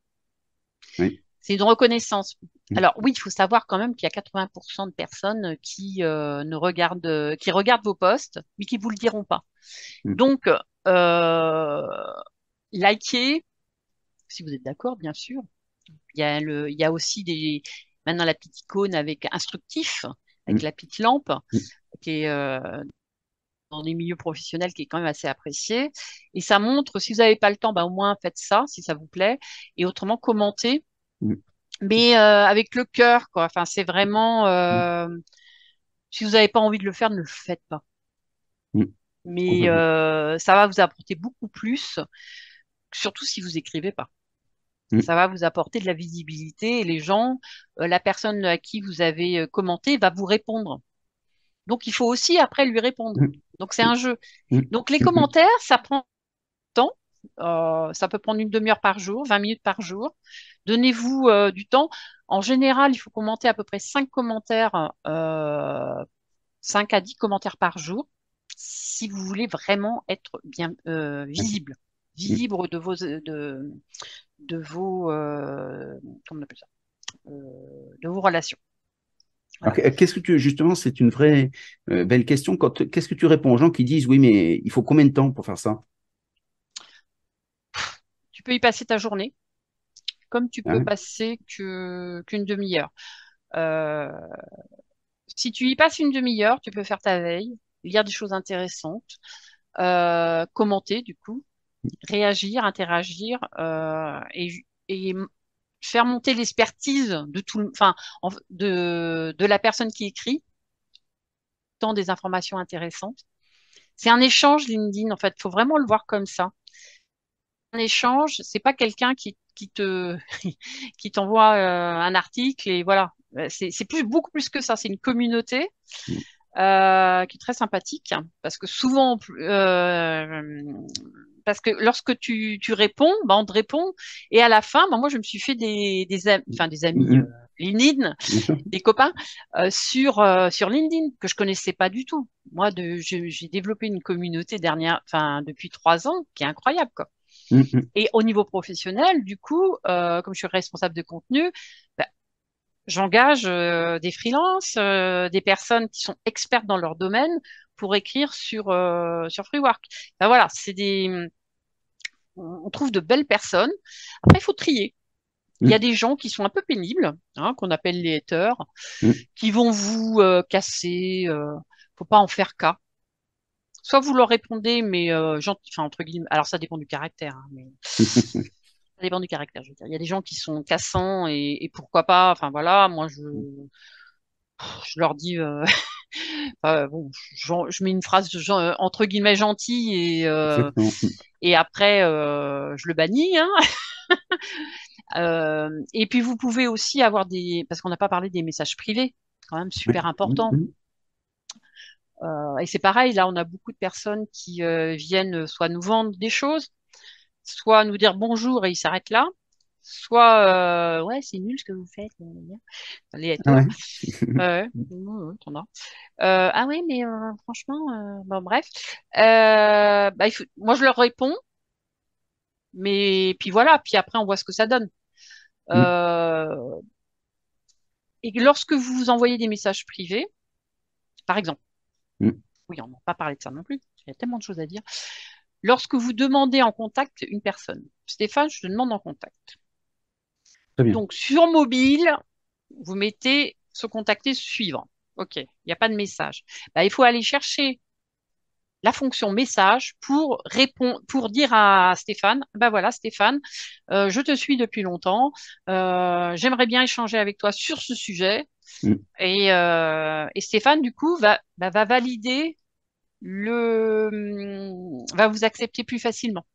C'est une reconnaissance. Alors oui, il faut savoir quand même qu'il y a 80% de personnes qui ne regardent, qui regardent vos posts, mais qui vous le diront pas. Donc euh, likez, si vous êtes d'accord, bien sûr. Il y, a aussi des, maintenant la petite icône avec instructif, avec mm. la petite lampe, mm. qui est euh, dans les milieux professionnels, qui est quand même assez appréciée. Et ça montre, si vous n'avez pas le temps, ben, au moins faites ça, si ça vous plaît. Et autrement, commentez. Mm. Mais euh, avec le cœur, quoi. Enfin, c'est vraiment. si vous n'avez pas envie de le faire, ne le faites pas mais euh, ça va vous apporter beaucoup plus, surtout si vous écrivez pas. Mm. Ça va vous apporter de la visibilité et les gens, euh, la personne à qui vous avez euh, commenté va vous répondre. Donc il faut aussi après lui répondre. Mm. Donc c'est un jeu. Mm. Donc les commentaires, ça prend temps. ça peut prendre une demi-heure par jour, 20 minutes par jour. Donnez-vous du temps. En général, il faut commenter à peu près 5 commentaires, 5 à 10 commentaires par jour si vous voulez vraiment être bien euh, mmh. visible, mmh. visible de vos de, vos euh, euh, de vos relations. Qu'est-ce que tu justement, c'est une vraie belle question. Qu'est-ce que tu réponds aux gens qui disent oui, mais il faut combien de temps pour faire ça Tu peux y passer ta journée, comme tu peux passer qu'une demi-heure. si tu y passes une demi-heure, tu peux faire ta veille, lire des choses intéressantes, euh, commenter du coup, réagir, interagir euh, et, faire monter l'expertise de tout, enfin, de, la personne qui écrit, tant des informations intéressantes. C'est un échange LinkedIn en fait, faut vraiment le voir comme ça. Un échange, c'est pas quelqu'un qui, te qui t'envoie euh, un article et voilà. C'est plus beaucoup plus que ça. C'est une communauté. Mm euh, qui est très sympathique, parce que souvent, euh, parce que lorsque tu, tu réponds, bah, on te répond, et à la fin, bah, moi, je me suis fait des, des, enfin, des amis. Mm-hmm. Euh, LinkedIn, des copains euh, sur euh, sur LinkedIn que je connaissais pas du tout. Moi, j'ai développé une communauté dernière, enfin depuis trois ans, qui est incroyable quoi. Mm-hmm. Et au niveau professionnel, du coup, euh, comme je suis responsable de contenu, bah, j'engage euh, des freelances, euh, des personnes qui sont expertes dans leur domaine pour écrire sur euh, sur Freework. Ben voilà, c'est des on trouve de belles personnes. Après, il faut trier. Il y a mm. des gens qui sont un peu pénibles, hein, qu'on appelle les haters, mm. qui vont vous casser. ne faut pas en faire cas. Soit vous leur répondez, mais gentil, enfin entre guillemets. Alors ça dépend du caractère, hein, mais ça dépend du caractère. Je veux dire, il y a des gens qui sont cassants et, pourquoi pas. Enfin voilà, moi je leur dis euh, je, mets une phrase euh, entre guillemets gentille et euh, et après je le bannis hein. et puis vous pouvez aussi avoir des parce qu'on n'a pas parlé des messages privés quand même super important mm-hmm. et c'est pareil là on a beaucoup de personnes qui viennent soit nous vendre des choses soit nous dire bonjour et ils s'arrêtent là, soit euh, ouais c'est nul ce que vous faites Allez, ah ouais. Euh, ah ouais mais euh, franchement bon bref bah, moi je leur réponds mais puis voilà puis après on voit ce que ça donne mm. et lorsque vous vous envoyez des messages privés par exemple mm. oui on n'a pas parlé de ça non plus il y a tellement de choses à dire lorsque vous demandez en contact une personne. Stéphane, je te demande en contact. Donc sur mobile, vous mettez se contacter suivant. OK, il n'y a pas de message. Bah, il faut aller chercher la fonction message pour répondre, pour dire à Stéphane, ben voilà Stéphane, euh, je te suis depuis longtemps, euh, j'aimerais bien échanger avec toi sur ce sujet. Mm. Euh, et, Stéphane, du coup, va bah, valider le mm, va vous accepter plus facilement.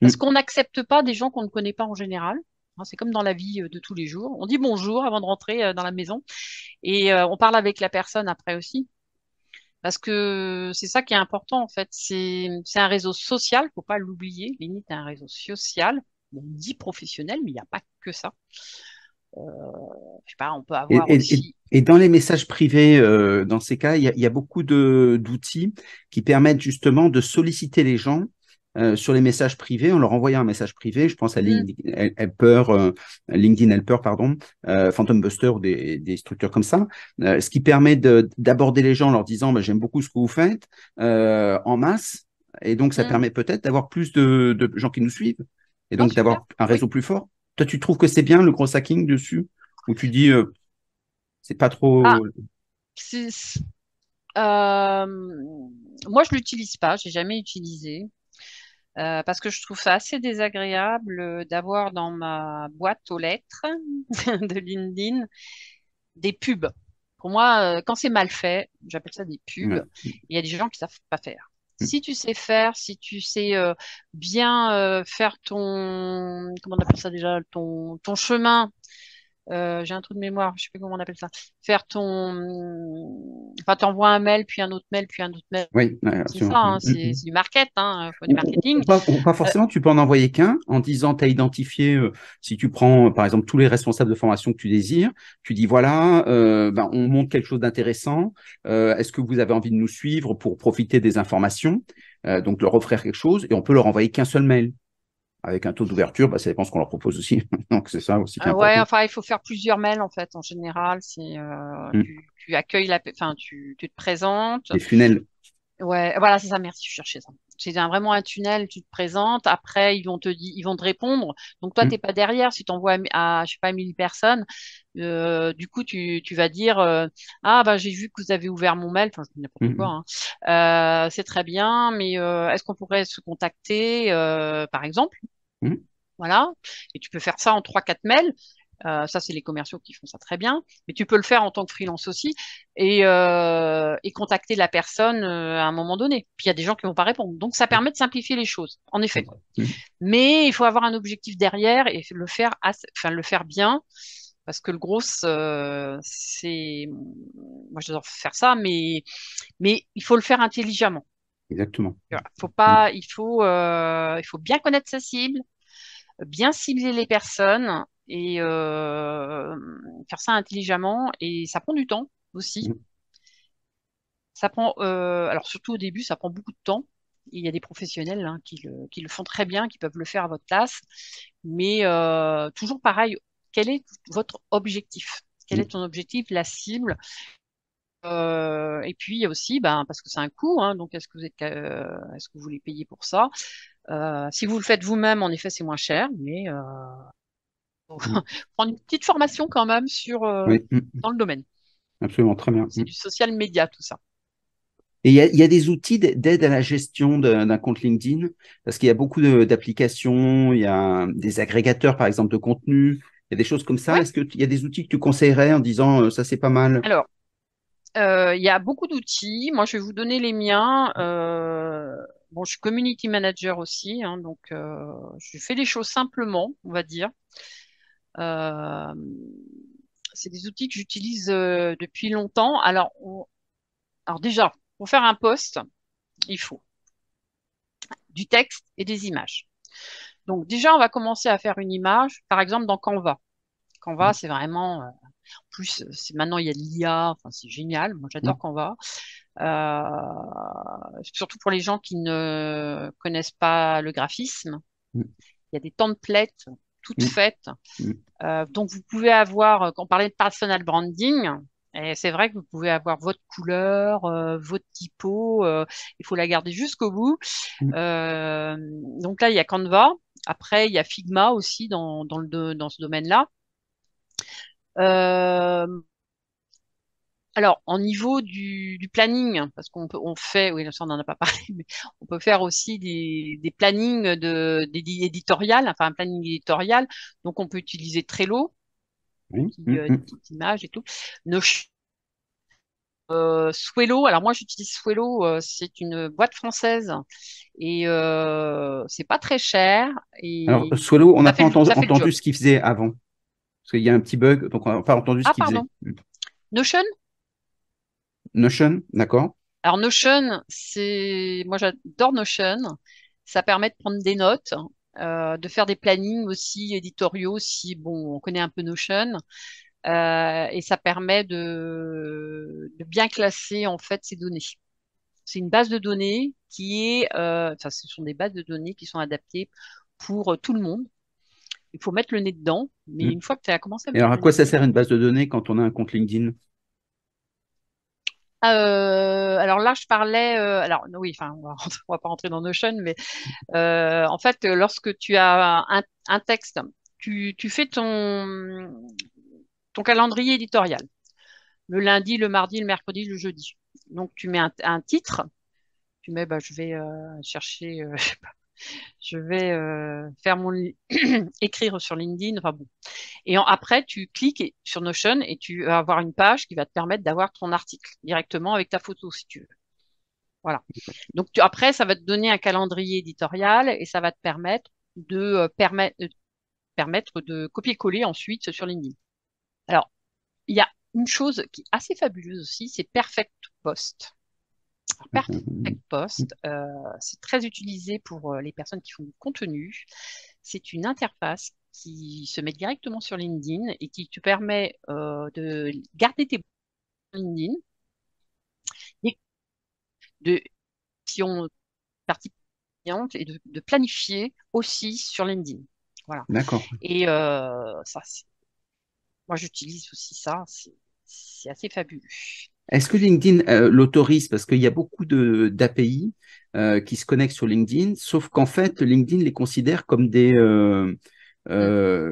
Mm. Parce qu'on n'accepte pas des gens qu'on ne connaît pas en général. Hein, c'est comme dans la vie euh, de tous les jours. On dit bonjour avant de rentrer euh, dans la maison et euh, on parle avec la personne après aussi. Parce que c'est ça qui est important en fait. C'est un réseau social, faut pas l'oublier. Limite, un réseau social. On dit professionnel, mais il n'y a pas que ça. Euh, on peut avoir et, aussi... et, dans les messages privés, euh, dans ces cas, il y, a, beaucoup d'outils qui permettent justement de solliciter les gens euh, sur les messages privés, en leur envoyant un message privé, je pense à mm. LinkedIn Helper, LinkedIn pardon, Phantom Buster ou des, structures comme ça, ce qui permet d'aborder les gens en leur disant bah, j'aime beaucoup ce que vous faites en masse, et donc ça mm. permet peut-être d'avoir plus de, gens qui nous suivent, et ah, donc d'avoir un réseau plus fort tu trouves que c'est bien le gros hacking dessus Ou tu dis, euh, c'est pas trop. Ah. Euh, moi, je l'utilise pas, j'ai jamais utilisé. Euh, parce que je trouve ça assez désagréable d'avoir dans ma boîte aux lettres de LinkedIn des pubs. Pour moi, quand c'est mal fait, j'appelle ça des pubs. Il y a des gens qui savent pas faire. Si tu sais faire, si tu sais euh, bien euh, faire ton, comment on appelle ça déjà, ton, ton chemin euh, j'ai un truc de mémoire, je sais plus comment on appelle ça, faire ton, enfin t'envoies un mail, puis un autre mail, puis un autre mail. Oui, c'est ça, hein, mm, mm. c'est du market, hein, euh, faut du marketing. pas, euh, forcément, tu peux en envoyer qu'un en disant tu t'as identifié, si tu prends par exemple tous les responsables de formation que tu désires, tu dis voilà, ben, on montre quelque chose d'intéressant, est-ce que vous avez envie de nous suivre pour profiter des informations, donc leur offrir quelque chose et on peut leur envoyer qu'un seul mail avec un taux d'ouverture, bah, ça dépend ce qu'on leur propose aussi. Donc c'est ça aussi. Ah ouais, enfin il faut faire plusieurs mails en fait. En général, c'est euh, mmh. tu, accueilles la, enfin tu, tu te présentes. Les funnels. Ouais, voilà, c'est ça, merci, je cherchais ça. C'est vraiment un tunnel, tu te présentes, après ils vont te ils vont te répondre. Donc toi, mm. tu n'es pas derrière, si tu envoies à, je sais pas, 1000 personnes, euh, du coup, tu, vas dire euh, Ah ben j'ai vu que vous avez ouvert mon mail, enfin c'est mm-hmm. hein. euh, c'est très bien, mais est-ce qu'on pourrait se contacter, par exemple mm. Voilà. Et tu peux faire ça en 3-4 mails. Euh, ça, c'est les commerciaux qui font ça très bien. Mais tu peux le faire en tant que freelance aussi et, euh, et contacter la personne euh, à un moment donné. Puis il y a des gens qui ne vont pas répondre. Donc, ça permet de simplifier les choses, en effet. Mmh. Mais il faut avoir un objectif derrière et le faire, enfin, le faire bien. Parce que le gros, c'est. Moi, j'adore faire ça, mais... mais il faut le faire intelligemment. Exactement. Faut pas, il, faut, il faut bien connaître sa cible, bien cibler les personnes et euh, faire ça intelligemment et ça prend du temps aussi. Mmh. Ça prend, euh, alors surtout au début, ça prend beaucoup de temps. Il y a des professionnels hein, qui, le, font très bien, qui peuvent le faire à votre place. Mais euh, toujours pareil, quel est votre objectif Quel mmh. est ton objectif, la cible et puis aussi, ben, parce que c'est un coût, hein, donc est-ce que vous êtes, est-ce que vous voulez payer pour ça Si vous le faites vous-même, en effet, c'est moins cher, mais prendre une petite formation quand même sur, euh, dans le domaine. Absolument, très bien. C'est du social media, tout ça. Et il y a, des outils d'aide à la gestion d'un compte LinkedIn, parce qu'il y a beaucoup d'applications, il y a des agrégateurs, par exemple, de contenu, il y a des choses comme ça. Est-ce qu'il y a des outils que tu conseillerais en disant euh, ça, c'est pas mal Alors, euh, il y a beaucoup d'outils. Moi, je vais vous donner les miens. bon, je suis community manager aussi, hein, donc je fais les choses simplement, on va dire. Euh, c'est des outils que j'utilise euh, depuis longtemps. Alors, Alors déjà, pour faire un poste, il faut du texte et des images. Donc déjà, on va commencer à faire une image, par exemple dans Canva. Canva, mmh. c'est vraiment, euh, en plus, maintenant il y a l'IA, enfin c'est génial. Moi, j'adore mmh. Canva, euh, surtout pour les gens qui ne connaissent pas le graphisme. Mmh. Il y a des templates toute mm. faite. Mm. Euh, donc, vous pouvez avoir, euh, quand on parlait de personal branding, et c'est vrai que vous pouvez avoir votre couleur, euh, votre typo, il faut la garder jusqu'au bout. Mm. donc là, il y a Canva. Après, il y a Figma aussi dans, le, dans ce domaine-là alors, en niveau du, planning, parce qu'on peut, on fait, oui, on n'en a pas parlé, mais on peut faire aussi des, des plannings de, des, éditoriales, enfin un planning éditorial. Donc, on peut utiliser Trello, oui. qui, hum, euh, hum. images et tout. Notion, euh, alors moi j'utilise Swello, euh, c'est une boîte française et euh, c'est pas très cher. alors Swello, on n'a pas entendu, ce qu'il faisait avant, parce qu'il y a un petit bug, donc on n'a pas entendu ce ah, qu'il faisait. Notion Notion, d'accord. Alors Notion, c'est moi j'adore Notion. Ça permet de prendre des notes, euh, de faire des plannings aussi éditoriaux si bon on connaît un peu Notion. Euh, et ça permet de, bien classer en fait ces données. C'est une base de données qui est, euh, enfin ce sont des bases de données qui sont adaptées pour tout le monde. Il faut mettre le nez dedans, mais hmm. une fois que tu as commencé à. alors à quoi ça sert une base de données quand on a un compte LinkedIn euh, alors là, je parlais. Euh, alors oui, enfin, on va, va pas rentrer dans Notion, mais euh, en fait, lorsque tu as un, texte, tu, fais ton calendrier éditorial. Le lundi, le mardi, le mercredi, le jeudi. Donc tu mets un, titre. Tu mets, bah, je vais chercher, pas, je vais euh, faire mon écrire sur LinkedIn, enfin bon. Et après, tu cliques sur Notion et tu vas avoir une page qui va te permettre d'avoir ton article directement avec ta photo si tu veux. Voilà. Donc après, ça va te donner un calendrier éditorial et ça va te permettre de euh, euh, permettre de copier-coller ensuite sur LinkedIn. Alors, il y a une chose qui est assez fabuleuse aussi, c'est Perfect Post. Perfect mm, mm, mm. Post. Euh, c'est très utilisé pour euh, les personnes qui font du contenu. C'est une interface qui se met directement sur LinkedIn et qui te permet euh, de garder tes LinkedIn, de si et de, planifier aussi sur LinkedIn. Voilà. D'accord. Et ça, moi j'utilise aussi ça. C'est assez fabuleux. Est-ce que LinkedIn euh, l'autorise Parce qu'il y a beaucoup d'API euh, qui se connectent sur LinkedIn, sauf qu'en fait, LinkedIn les considère comme des, euh,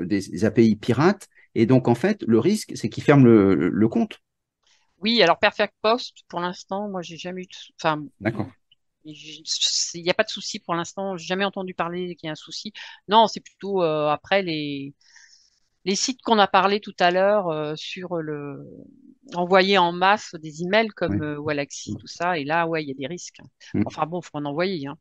des API pirates. Et donc, en fait, le risque, c'est qu'ils ferment le, compte. Oui, alors Perfect Post, pour l'instant, moi, j'ai jamais eu. De... Enfin, D'accord. Il n'y a pas de souci pour l'instant. J'ai jamais entendu parler qu'il y a un souci. Non, c'est plutôt après les les sites qu'on a parlé tout à l'heure euh, sur le envoyer en masse des emails comme oui. Euh, mm. tout ça, et là, ouais, il y a des risques. Mm. Enfin bon, il faut en envoyer. Hein.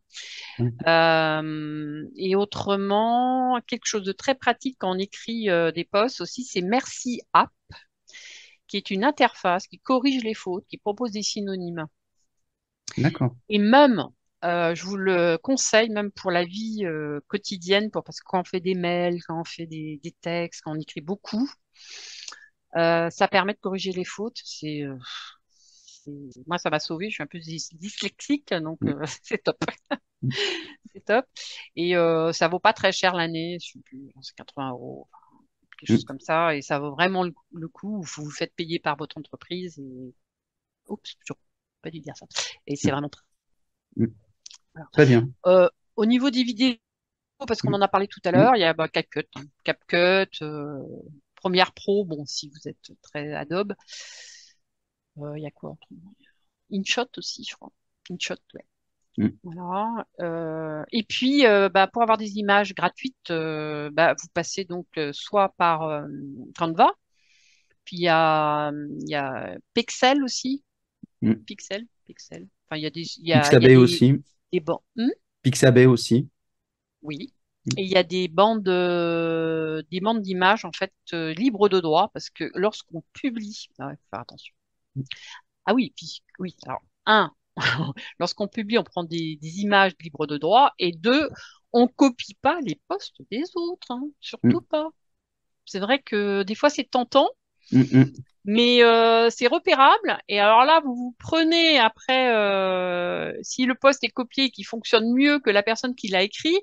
Mm. Euh, et autrement, quelque chose de très pratique quand on écrit des posts aussi, c'est Merci App, qui est une interface qui corrige les fautes, qui propose des synonymes. D'accord. Et même euh, je vous le conseille même pour la vie euh, quotidienne, pour, parce que quand on fait des mails, quand on fait des, des textes, quand on écrit beaucoup, euh, ça permet de corriger les fautes. C'est, euh, moi, ça m'a sauvé. Je suis un peu dyslexique, donc mm. euh, c'est top. c'est top. Et ça vaut pas très cher l'année. C'est 80 euros, quelque mm. chose comme ça. Et ça vaut vraiment le, coup. Vous vous faites payer par votre entreprise. Et... Oups, je pas dû dire ça. Et c'est mm. vraiment très Très bien. Euh, au niveau des vidéos, parce qu'on en a parlé tout à l'heure, il y a bah, CapCut, CapCut, euh, Pro, bon, si vous êtes très Adobe. Euh, il y a quoi entre InShot aussi, je crois. InShot, ouais. Mm. Voilà. et puis, bah, pour avoir des images gratuites, bah, vous passez donc soit par Canva, puis il y a, Pixel aussi. Mm. Pixel, Pixel. Enfin, il y a des. Y aussi. Hmm? Pixabay aussi. Oui. Hmm. Et il y a des bandes, euh, des bandes d'images en fait euh, libres de droit parce que lorsqu'on publie, ah faut faire attention. Hmm. Ah oui, puis, oui. Alors un, lorsqu'on publie, on prend des, images libres de droit et deux, on copie pas les postes des autres, hein, surtout pas. C'est vrai que des fois c'est tentant, Mm, mm. Mais euh, c'est repérable. Et alors là, vous vous prenez après, euh, si le poste est copié et qu'il fonctionne mieux que la personne qui l'a écrit,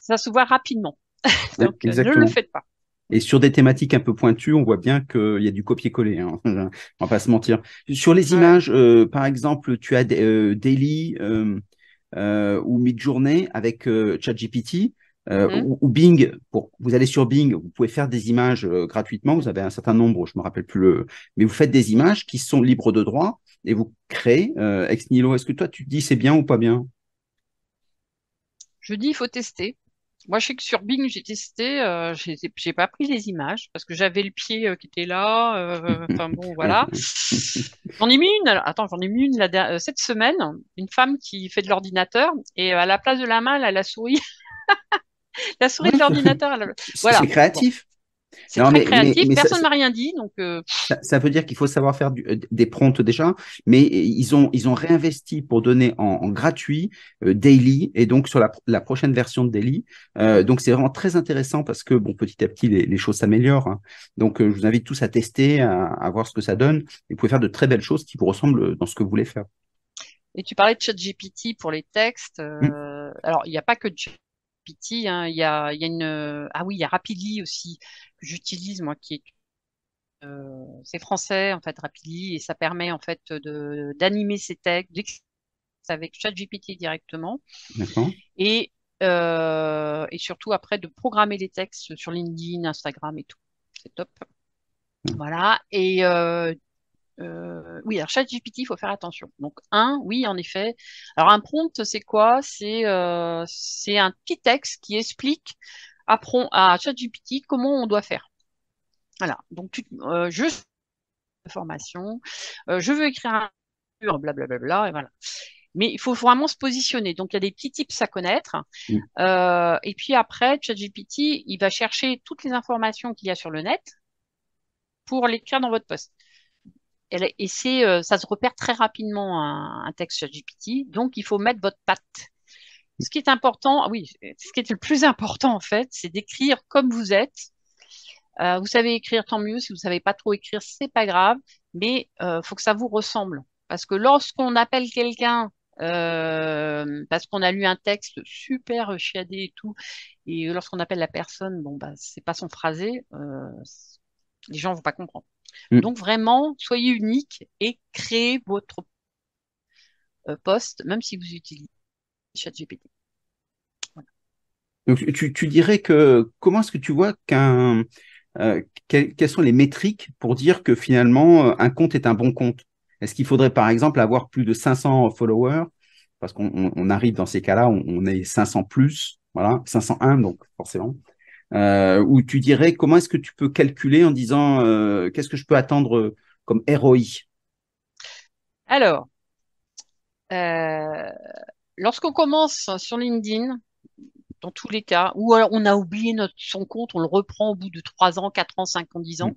ça se voit rapidement. Donc euh, ne le faites pas. Et sur des thématiques un peu pointues, on voit bien qu'il y a du copier-coller. Hein. on va pas se mentir. Sur les images, par exemple, tu as Daily ou Mid-Journée avec ChatGPT. Euh, mmh. ou, Bing, pour, vous allez sur Bing, vous pouvez faire des images euh, gratuitement, vous avez un certain nombre, je ne me rappelle plus le, mais vous faites des images qui sont libres de droit et vous créez euh, ex Nilo Est-ce que toi, tu dis c'est bien ou pas bien Je dis il faut tester. Moi, je sais que sur Bing, j'ai testé, euh, j'ai pas pris les images parce que j'avais le pied euh, qui était là. Enfin bon, voilà. j'en ai mis une. Attends, j'en ai mis une cette semaine. Une femme qui fait de l'ordinateur et à la place de la main, elle a la souris. la souris de l'ordinateur. Voilà. C'est créatif. C'est très créatif, personne m'a rien dit. Donc euh. ça, veut dire qu'il faut savoir faire euh, des promptes déjà, mais ils ont, ils ont réinvesti pour donner en, gratuit euh, Daily et donc sur la, prochaine version de Daily. donc c'est vraiment très intéressant parce que bon, petit à petit, les, choses s'améliorent. Hein. Donc je vous invite tous à tester, à, voir ce que ça donne. et Vous pouvez faire de très belles choses qui vous ressemblent dans ce que vous voulez faire. Et tu parlais de ChatGPT pour les textes. Mmh. Alors, il n'y a pas que Hein, il, il y a, une, ah oui, il y a Rapidly aussi que j'utilise moi, qui est euh, c'est français en fait Rapidly et ça permet en fait de d'animer ses textes avec ChatGPT directement. Et euh, et surtout après de programmer les textes sur LinkedIn, Instagram et tout. C'est top. Mmh. Voilà. Et euh, euh, oui, alors ChatGPT, il faut faire attention. Donc un, oui, en effet. Alors un prompt, c'est quoi C'est euh, c'est un petit texte qui explique à, ChatGPT comment on doit faire. Voilà. Donc tu, euh, je formation, euh, je veux écrire un blablabla, et voilà. Mais il faut vraiment se positionner. Donc, il y a des petits tips à connaître. Mm. et puis après, ChatGPT, il va chercher toutes les informations qu'il y a sur le net pour l'écrire dans votre poste et c'est, euh, ça se repère très rapidement un, texte sur GPT. Donc, il faut mettre votre patte. Ce qui est important, ah oui, ce qui est le plus important en fait, c'est d'écrire comme vous êtes. Euh, vous savez écrire, tant mieux. Si vous ne savez pas trop écrire, c'est pas grave. Mais il euh, faut que ça vous ressemble, parce que lorsqu'on appelle quelqu'un parce qu'on a lu un texte super chiadé et tout, et lorsqu'on appelle la personne, bon bah c'est pas son phrasé, les gens ne vont pas comprendre. Mm. Donc vraiment, soyez unique et créez votre euh, poste, même si vous utilisez ChatGPT. tu, dirais que comment est-ce que tu vois qu'un euh, quelles sont les métriques pour dire que finalement euh, un compte est un bon compte Est-ce qu'il faudrait par exemple avoir plus de 500 followers parce qu'on arrive dans ces cas-là, on, on est 500 plus, voilà, 501 donc forcément euh, où tu dirais comment est-ce que tu peux calculer en disant euh, qu'est-ce que je peux attendre euh, comme ROI Alors, euh, lorsqu'on commence sur LinkedIn, dans tous les cas, ou alors on a oublié notre, son compte, on le reprend au bout de 3 ans, 4 ans, 5 ans, 10 ans,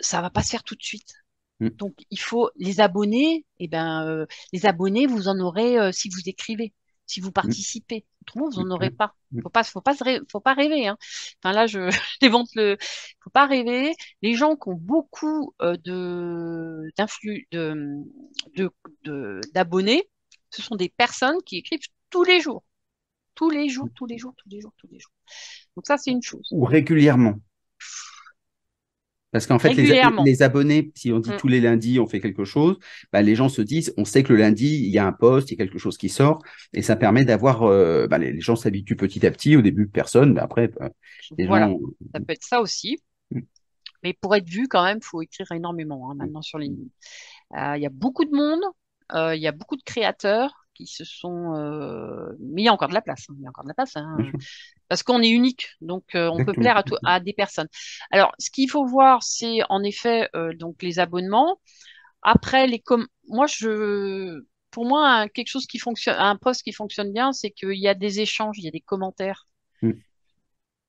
ça va pas se faire tout de suite. Mm. Donc, il faut les abonnés, et eh ben, les abonnés, vous en aurez si vous écrivez si vous mm. participez. Autrement, vous n'en mm. aurez pas. Il mm. ne faut pas, faut pas rêver. Hein. Enfin là, je dévante le. Faut pas rêver. Les gens qui ont beaucoup euh, de d'abonnés, ce sont des personnes qui écrivent tous les jours, tous les jours, tous les jours, tous les jours, tous les jours. Donc ça, c'est une chose. Ou régulièrement. Parce qu'en fait, les, abonnés, si on dit mm. tous les lundis, on fait quelque chose, bah, les gens se disent, on sait que le lundi, il y a un poste, il y a quelque chose qui sort, et ça permet d'avoir, euh, bah, les, gens s'habituent petit à petit, au début, personne, mais après, bah, voilà. Ça mm. peut être ça aussi. Mm. Mais pour être vu, quand même, il faut écrire énormément hein, maintenant sur LinkedIn. Euh, il y a beaucoup de monde, euh, il y a beaucoup de créateurs, se sont. Euh, mais il y a encore de la place. Hein, encore de la place. Hein, parce qu'on est unique, donc euh, on peut plaire à, des personnes. Alors, ce qu'il faut voir, c'est en effet euh, donc les abonnements. Après, les moi, je pour moi, quelque chose qui fonctionne, un poste qui fonctionne bien, c'est qu'il y a des échanges, il y a des commentaires. Mm.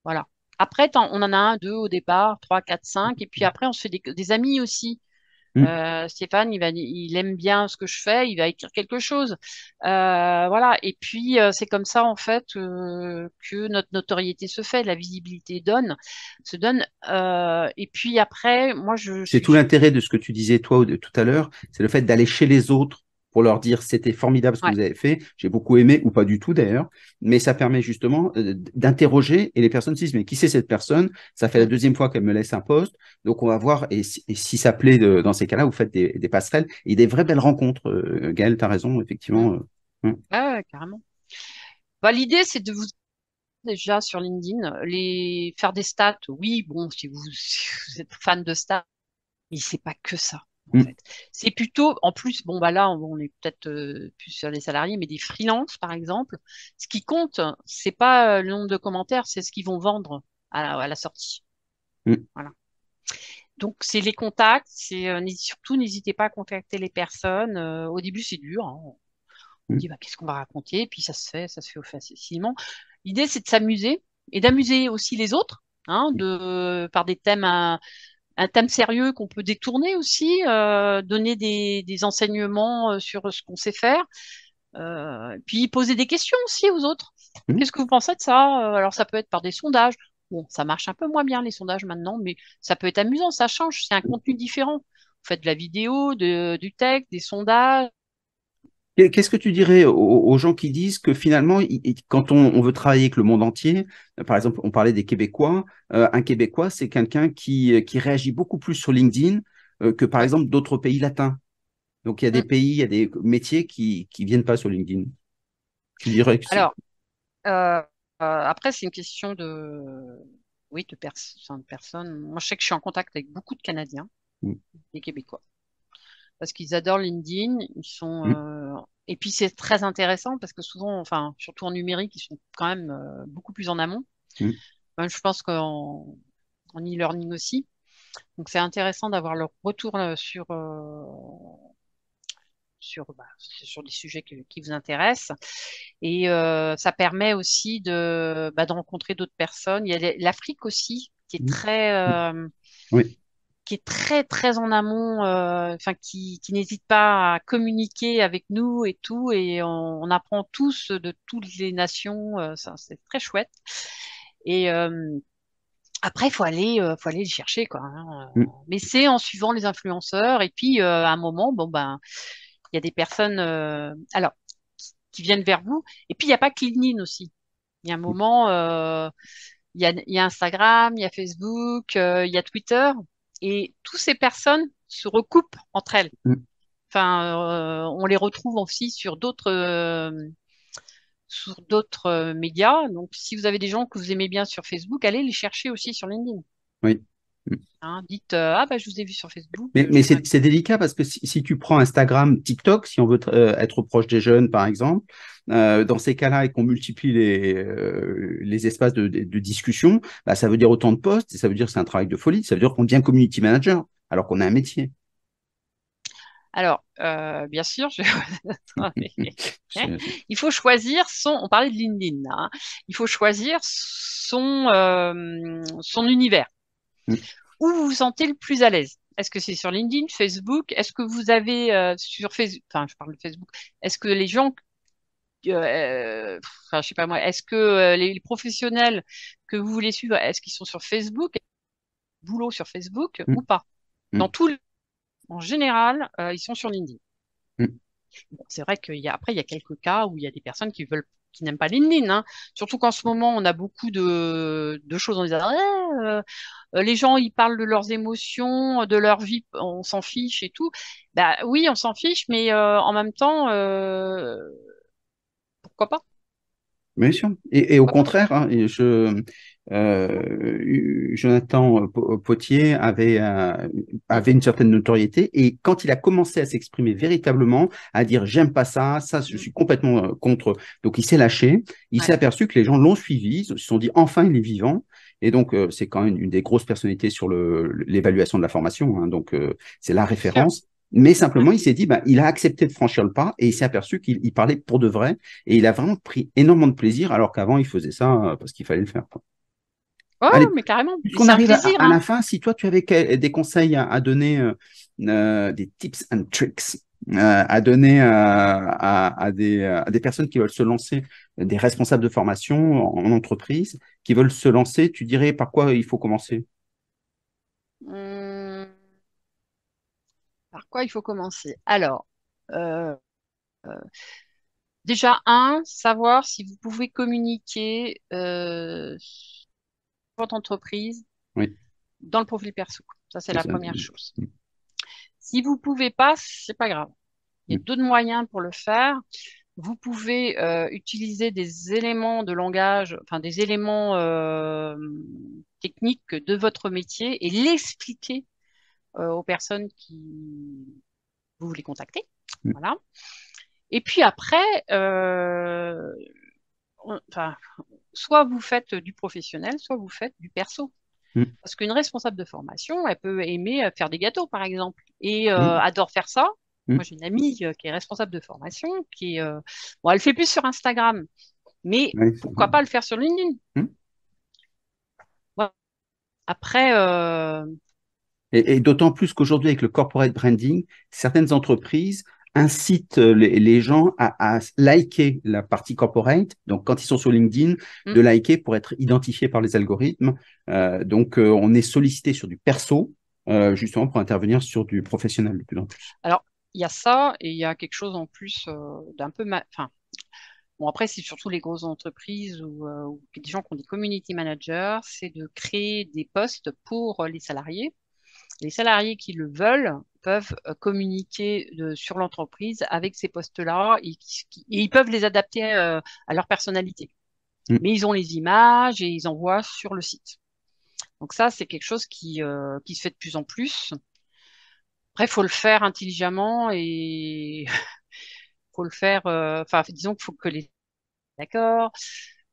Voilà. Après, on en a un, deux au départ, trois, quatre, cinq, mm. et puis après, on se fait des amis aussi. Mm. Euh, Stéphane, il, aime bien ce que je fais, il va écrire quelque chose. Euh, voilà. Et puis, euh, c'est comme ça, en fait, que notre notoriété se fait, la visibilité donne, se donne. et puis après, moi, je. C'est tout l'intérêt de ce que tu disais, toi, tout à l'heure, c'est le fait d'aller chez les autres pour leur dire c'était formidable ce que vous avez fait, j'ai beaucoup aimé ou pas du tout d'ailleurs, mais ça permet justement euh, d'interroger et les personnes se disent mais qui c'est cette personne Ça fait la mm. deuxième fois qu'elle me laisse un poste, donc on va voir et si, ça plaît dans ces cas-là, vous faites des, passerelles et des vraies belles rencontres. Gaël, euh, Gaëlle, tu as raison, effectivement. ah, carrément. Bah, l'idée c'est de vous déjà sur LinkedIn, les faire des stats, oui, bon, si vous, êtes fan de stats, mais c'est pas que ça. Mm. C'est plutôt, en plus, bon bah là, on est peut-être euh, plus sur les salariés, mais des freelances, par exemple. Ce qui compte, c'est pas euh, le nombre de commentaires, c'est ce qu'ils vont vendre à la, sortie. Mm. Voilà. Donc c'est les contacts, c'est euh, surtout n'hésitez pas à contacter les personnes. au début c'est dur, hein. on mm. dit bah, qu'est-ce qu'on va raconter, puis ça se fait, ça se fait facilement. L'idée c'est de s'amuser et d'amuser aussi les autres, hein, par des thèmes à, un thème sérieux qu'on peut détourner aussi, euh, donner des, enseignements euh, sur ce qu'on sait faire, euh, puis poser des questions aussi aux autres. Mmh. Qu'est-ce que vous pensez de ça Alors ça peut être par des sondages. Bon, ça marche un peu moins bien les sondages maintenant, mais ça peut être amusant, ça change, c'est un contenu différent. Vous faites de la vidéo, du texte, des sondages, Qu'est-ce que tu dirais aux, gens qui disent que finalement, quand on, veut travailler avec le monde entier, euh, par exemple, on parlait des Québécois, euh, un Québécois, c'est quelqu'un euh, qui, réagit beaucoup plus sur LinkedIn que par exemple d'autres pays latins. Donc il y a des mmh. pays, il y a des métiers qui ne viennent pas sur LinkedIn. Alors, après, c'est une question de, oui, de, personnes. Moi, je sais que je suis en contact avec beaucoup de Canadiens, mmh. des Québécois parce qu'ils adorent LinkedIn. Ils sont euh, et puis c'est très intéressant parce que souvent, enfin surtout en numérique, ils sont quand même euh, beaucoup plus en amont. je pense qu'en e-learning aussi. Donc c'est intéressant d'avoir leur retour euh, sur sur, bah, sur des sujets qui, vous intéressent. Et ça permet aussi bah, de, rencontrer d'autres personnes. Il y a l'Afrique aussi, qui est très, qui est très très en amont, euh, enfin qui, n'hésite pas à communiquer avec nous et tout, et on, apprend tous de toutes les nations, euh, c'est très chouette. Et euh, après, il faut aller, faut aller les chercher quoi. Hein. Mm. Mais c'est en suivant les influenceurs, et puis à un moment, bon ben, il y a des personnes, alors qui viennent vers vous, et puis il n'y a pas que LinkedIn aussi. Il y a un moment. il y a Instagram, il y a Facebook, il y a Twitter et toutes ces personnes se recoupent entre elles. Mm. Enfin, euh, on les retrouve aussi sur d'autres euh, sur d'autres euh, médias. Donc, si vous avez des gens que vous aimez bien sur Facebook, allez les chercher aussi sur LinkedIn. Oui. Mm. Hein, dites euh, ah bah je vous ai vu sur Facebook. Mais, euh, c'est délicat parce que si, tu prends Instagram, TikTok, si on veut euh, être proche des jeunes par exemple, dans ces cas-là et qu'on multiplie les, les espaces de, discussion, bah, ça veut dire autant de postes et ça veut dire que c'est un travail de folie. Ça veut dire qu'on devient community manager alors qu'on a un métier. Alors, bien sûr, il faut choisir son. On parlait de LinkedIn. Hein. Il faut choisir son son univers où vous vous sentez le plus à l'aise. Est-ce que c'est sur LinkedIn, Facebook Est-ce que vous avez euh, sur Facebook, enfin je parle de Facebook, est-ce que les gens, euh, enfin je sais pas moi, est-ce que euh, les professionnels que vous voulez suivre, est-ce qu'ils sont sur Facebook, boulot sur Facebook mm. ou pas mm. Dans tout, en général, ils sont sur LinkedIn. Mm. vrai qu'il c'est vrai qu'après, il y a quelques cas où il y a des personnes qui veulent qui n'aiment pas LinkedIn. Surtout qu'en ce moment, on a beaucoup de, choses en disant eh, euh, les gens, ils parlent de leurs émotions, de leur vie, on s'en fiche et tout. Bah oui, on s'en fiche, mais euh, en même temps, euh, pourquoi pas Bien sûr. Et, au contraire, hein, je, euh, Jonathan euh, euh, Potier avait, euh, avait une certaine notoriété et quand il a commencé à s'exprimer véritablement, à dire j'aime pas ça, ça je suis complètement contre, donc il s'est lâché, il s'est aperçu que les gens l'ont suivi, ils se sont dit enfin il est vivant. Et donc c'est quand même une des grosses personnalités sur l'évaluation de la formation, hein, donc c'est la référence. Mais simplement, il s'est dit, bah, il a accepté de franchir le pas et il s'est aperçu qu'il parlait pour de vrai et il a vraiment pris énormément de plaisir alors qu'avant, il faisait ça parce qu'il fallait le faire. Quoi. Oui, mais carrément. arrive à, hein. la fin, si toi, tu avais des conseils à, donner, euh, euh, des tips and tricks euh, à donner à, des, personnes qui veulent se lancer, des responsables de formation en, entreprise, qui veulent se lancer, tu dirais par quoi il faut commencer hmm. Par quoi il faut commencer Alors, déjà, un, savoir si vous pouvez communiquer entreprise dans le profil perso. Ça, c'est la première chose. Mm. Si vous pouvez pas, c'est pas grave. Il y a mm. d'autres moyens pour le faire. Vous pouvez euh, utiliser des éléments de langage, enfin des éléments euh, techniques de votre métier et l'expliquer euh, aux personnes qui vous voulez contacter. Mm. Voilà. Et puis après, on, soit vous faites du professionnel, soit vous faites du perso. Mm. Parce qu'une responsable de formation, elle peut aimer euh, faire des gâteaux, par exemple, et euh, mm. adore faire ça. Mm. Moi, j'ai une amie euh, qui est responsable de formation, qui bon, elle fait plus sur Instagram, mais pourquoi pas le faire sur LinkedIn Après. et d'autant plus qu'aujourd'hui, avec le corporate branding, certaines entreprises incite euh, les, gens à, liker la partie corporate, donc quand ils sont sur LinkedIn, mm. de liker pour être identifié par les algorithmes. Euh, donc euh, on est sollicité sur du perso, justement pour intervenir sur du professionnel plus Alors il y a ça et il y a quelque chose en plus d'un peu... Enfin, bon après c'est surtout les grosses entreprises ou, des gens qui ont des community managers, c'est de créer des postes pour les salariés les salariés qui le veulent peuvent euh, communiquer euh, sur l'entreprise avec ces postes-là et, ils peuvent les adapter euh, à, leur personnalité. Mm. Mais ils ont les images et ils envoient sur le site. Donc ça, c'est quelque chose qui, qui se fait de plus en plus. Après, faut le faire intelligemment et faut le faire. Enfin, disons qu'il faut que les d'accord,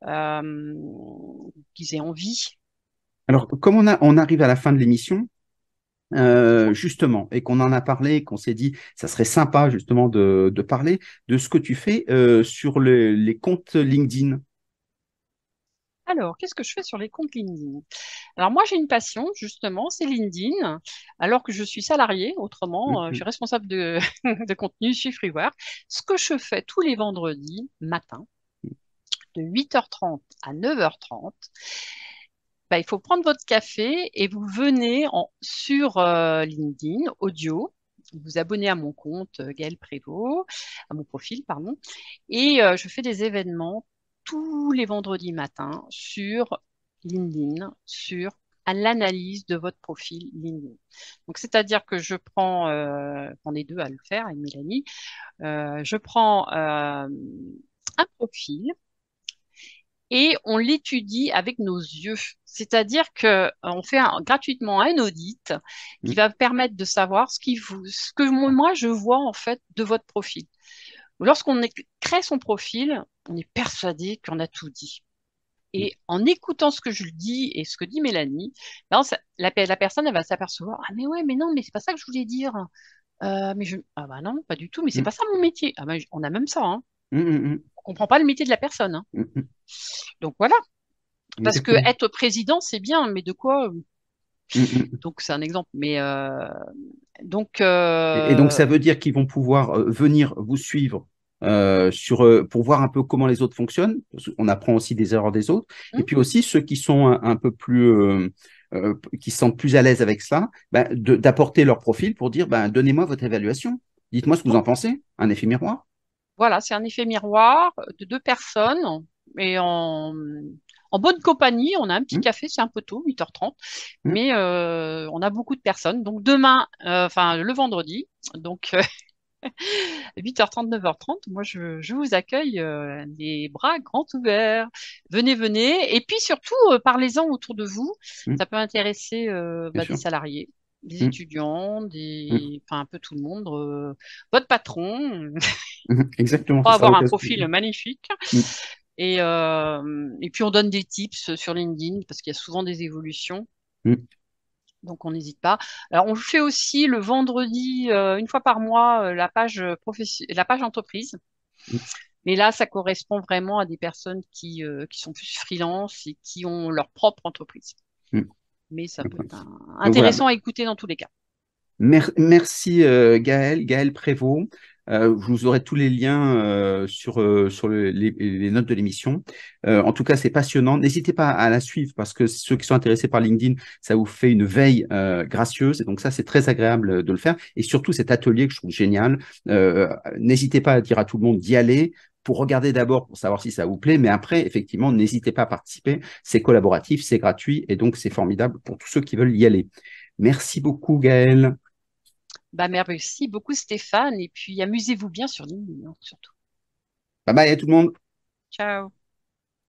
qu'ils aient envie. Alors, comme on, on arrive à la fin de l'émission, euh, justement, et qu'on en a parlé, qu'on s'est dit, ça serait sympa justement de, parler de ce que tu fais euh, sur les comptes LinkedIn. Alors, qu'est-ce que je fais sur les comptes LinkedIn Alors moi, j'ai une passion, justement, c'est LinkedIn, alors que je suis salariée, autrement, euh, je suis mhm. responsable de, de contenu chez Freeware. Ce que je fais tous les vendredis matin, de 8h30 à 9h30, bah, il faut prendre votre café et vous venez en, sur euh, LinkedIn audio, vous abonnez à mon compte euh, Gaël Prévost, à mon profil, pardon, et euh, je fais des événements tous les vendredis matins sur LinkedIn, sur à l'analyse de votre profil LinkedIn. Donc, c'est-à-dire que je prends, on est deux à le faire, avec Mélanie, je prends un profil et on l'étudie avec nos yeux. C'est-à-dire que euh, on fait gratuitement un audit qui mmh. va permettre de savoir ce, qui vous, ce que moi je vois en fait de votre profil. Lorsqu'on crée son profil, on est persuadé qu'on a tout dit. Et mmh. en écoutant ce que je dis et ce que dit Mélanie, ben, la, personne elle va s'apercevoir ah mais ouais mais non mais c'est pas ça que je voulais dire. Euh, mais je ah bah ben non pas du tout mais c'est mmh. pas ça mon métier. Ah ben, on a même ça. Hein comprend pas le métier de la personne. Hein. Mm, mm. Donc voilà. Parce que être président, c'est bien, mais de quoi euh, mm, Donc c'est un exemple. Mais euh, donc. Euh, et, donc ça veut dire qu'ils vont pouvoir venir vous suivre sur pour voir un peu comment les autres fonctionnent. On apprend aussi des erreurs des autres. Et puis aussi ceux qui sont un, peu plus qui se sentent plus à l'aise avec ça, ben, d'apporter leur profil pour dire ben, donnez-moi votre évaluation. Dites-moi ce que vous en pensez. Un effet miroir. Voilà, c'est un effet miroir euh, de deux personnes et en, bonne compagnie. On a un petit mmh. café, c'est un peu tôt, 8h30, mmh. mais euh, on a beaucoup de personnes. Donc demain, euh, enfin le vendredi, donc 8h30, 9h30, moi je, vous accueille des les bras grands ouverts. Venez, venez. Et puis surtout, parlez-en autour de vous. Mmh. Ça peut intéresser bah, des salariés, des mmh. étudiants, mmh. des, enfin un peu tout le monde. Euh, votre patron, mmh exactement. Pour avoir un profil magnifique. Euh, et, puis on donne des tips sur LinkedIn parce qu'il y a souvent des évolutions. Donc on n'hésite pas. Alors on fait aussi le vendredi euh, une fois par mois la page la page entreprise. Mais là, ça correspond vraiment à des personnes qui, qui sont plus freelance et qui ont leur propre entreprise mais ça peut être intéressant à écouter dans tous les cas. merci Gaël, euh, Gaël Prévost. Euh, vous aurez tous les liens euh, sur, sur les, notes de l'émission. en tout cas, c'est passionnant. N'hésitez pas à la suivre parce que ceux qui sont intéressés par LinkedIn, ça vous fait une veille gracieuse. Et donc ça, c'est très agréable de le faire. Et surtout cet atelier que je trouve génial. N'hésitez pas à dire à tout le monde d'y aller pour regarder d'abord pour savoir si ça vous plaît, mais après, effectivement, n'hésitez pas à participer. C'est collaboratif, c'est gratuit et donc c'est formidable pour tous ceux qui veulent y aller. Merci beaucoup, Gaëlle. Bah, merci beaucoup, Stéphane. Et puis, amusez-vous bien sur LinkedIn, surtout. Bye bye à tout le monde. Ciao.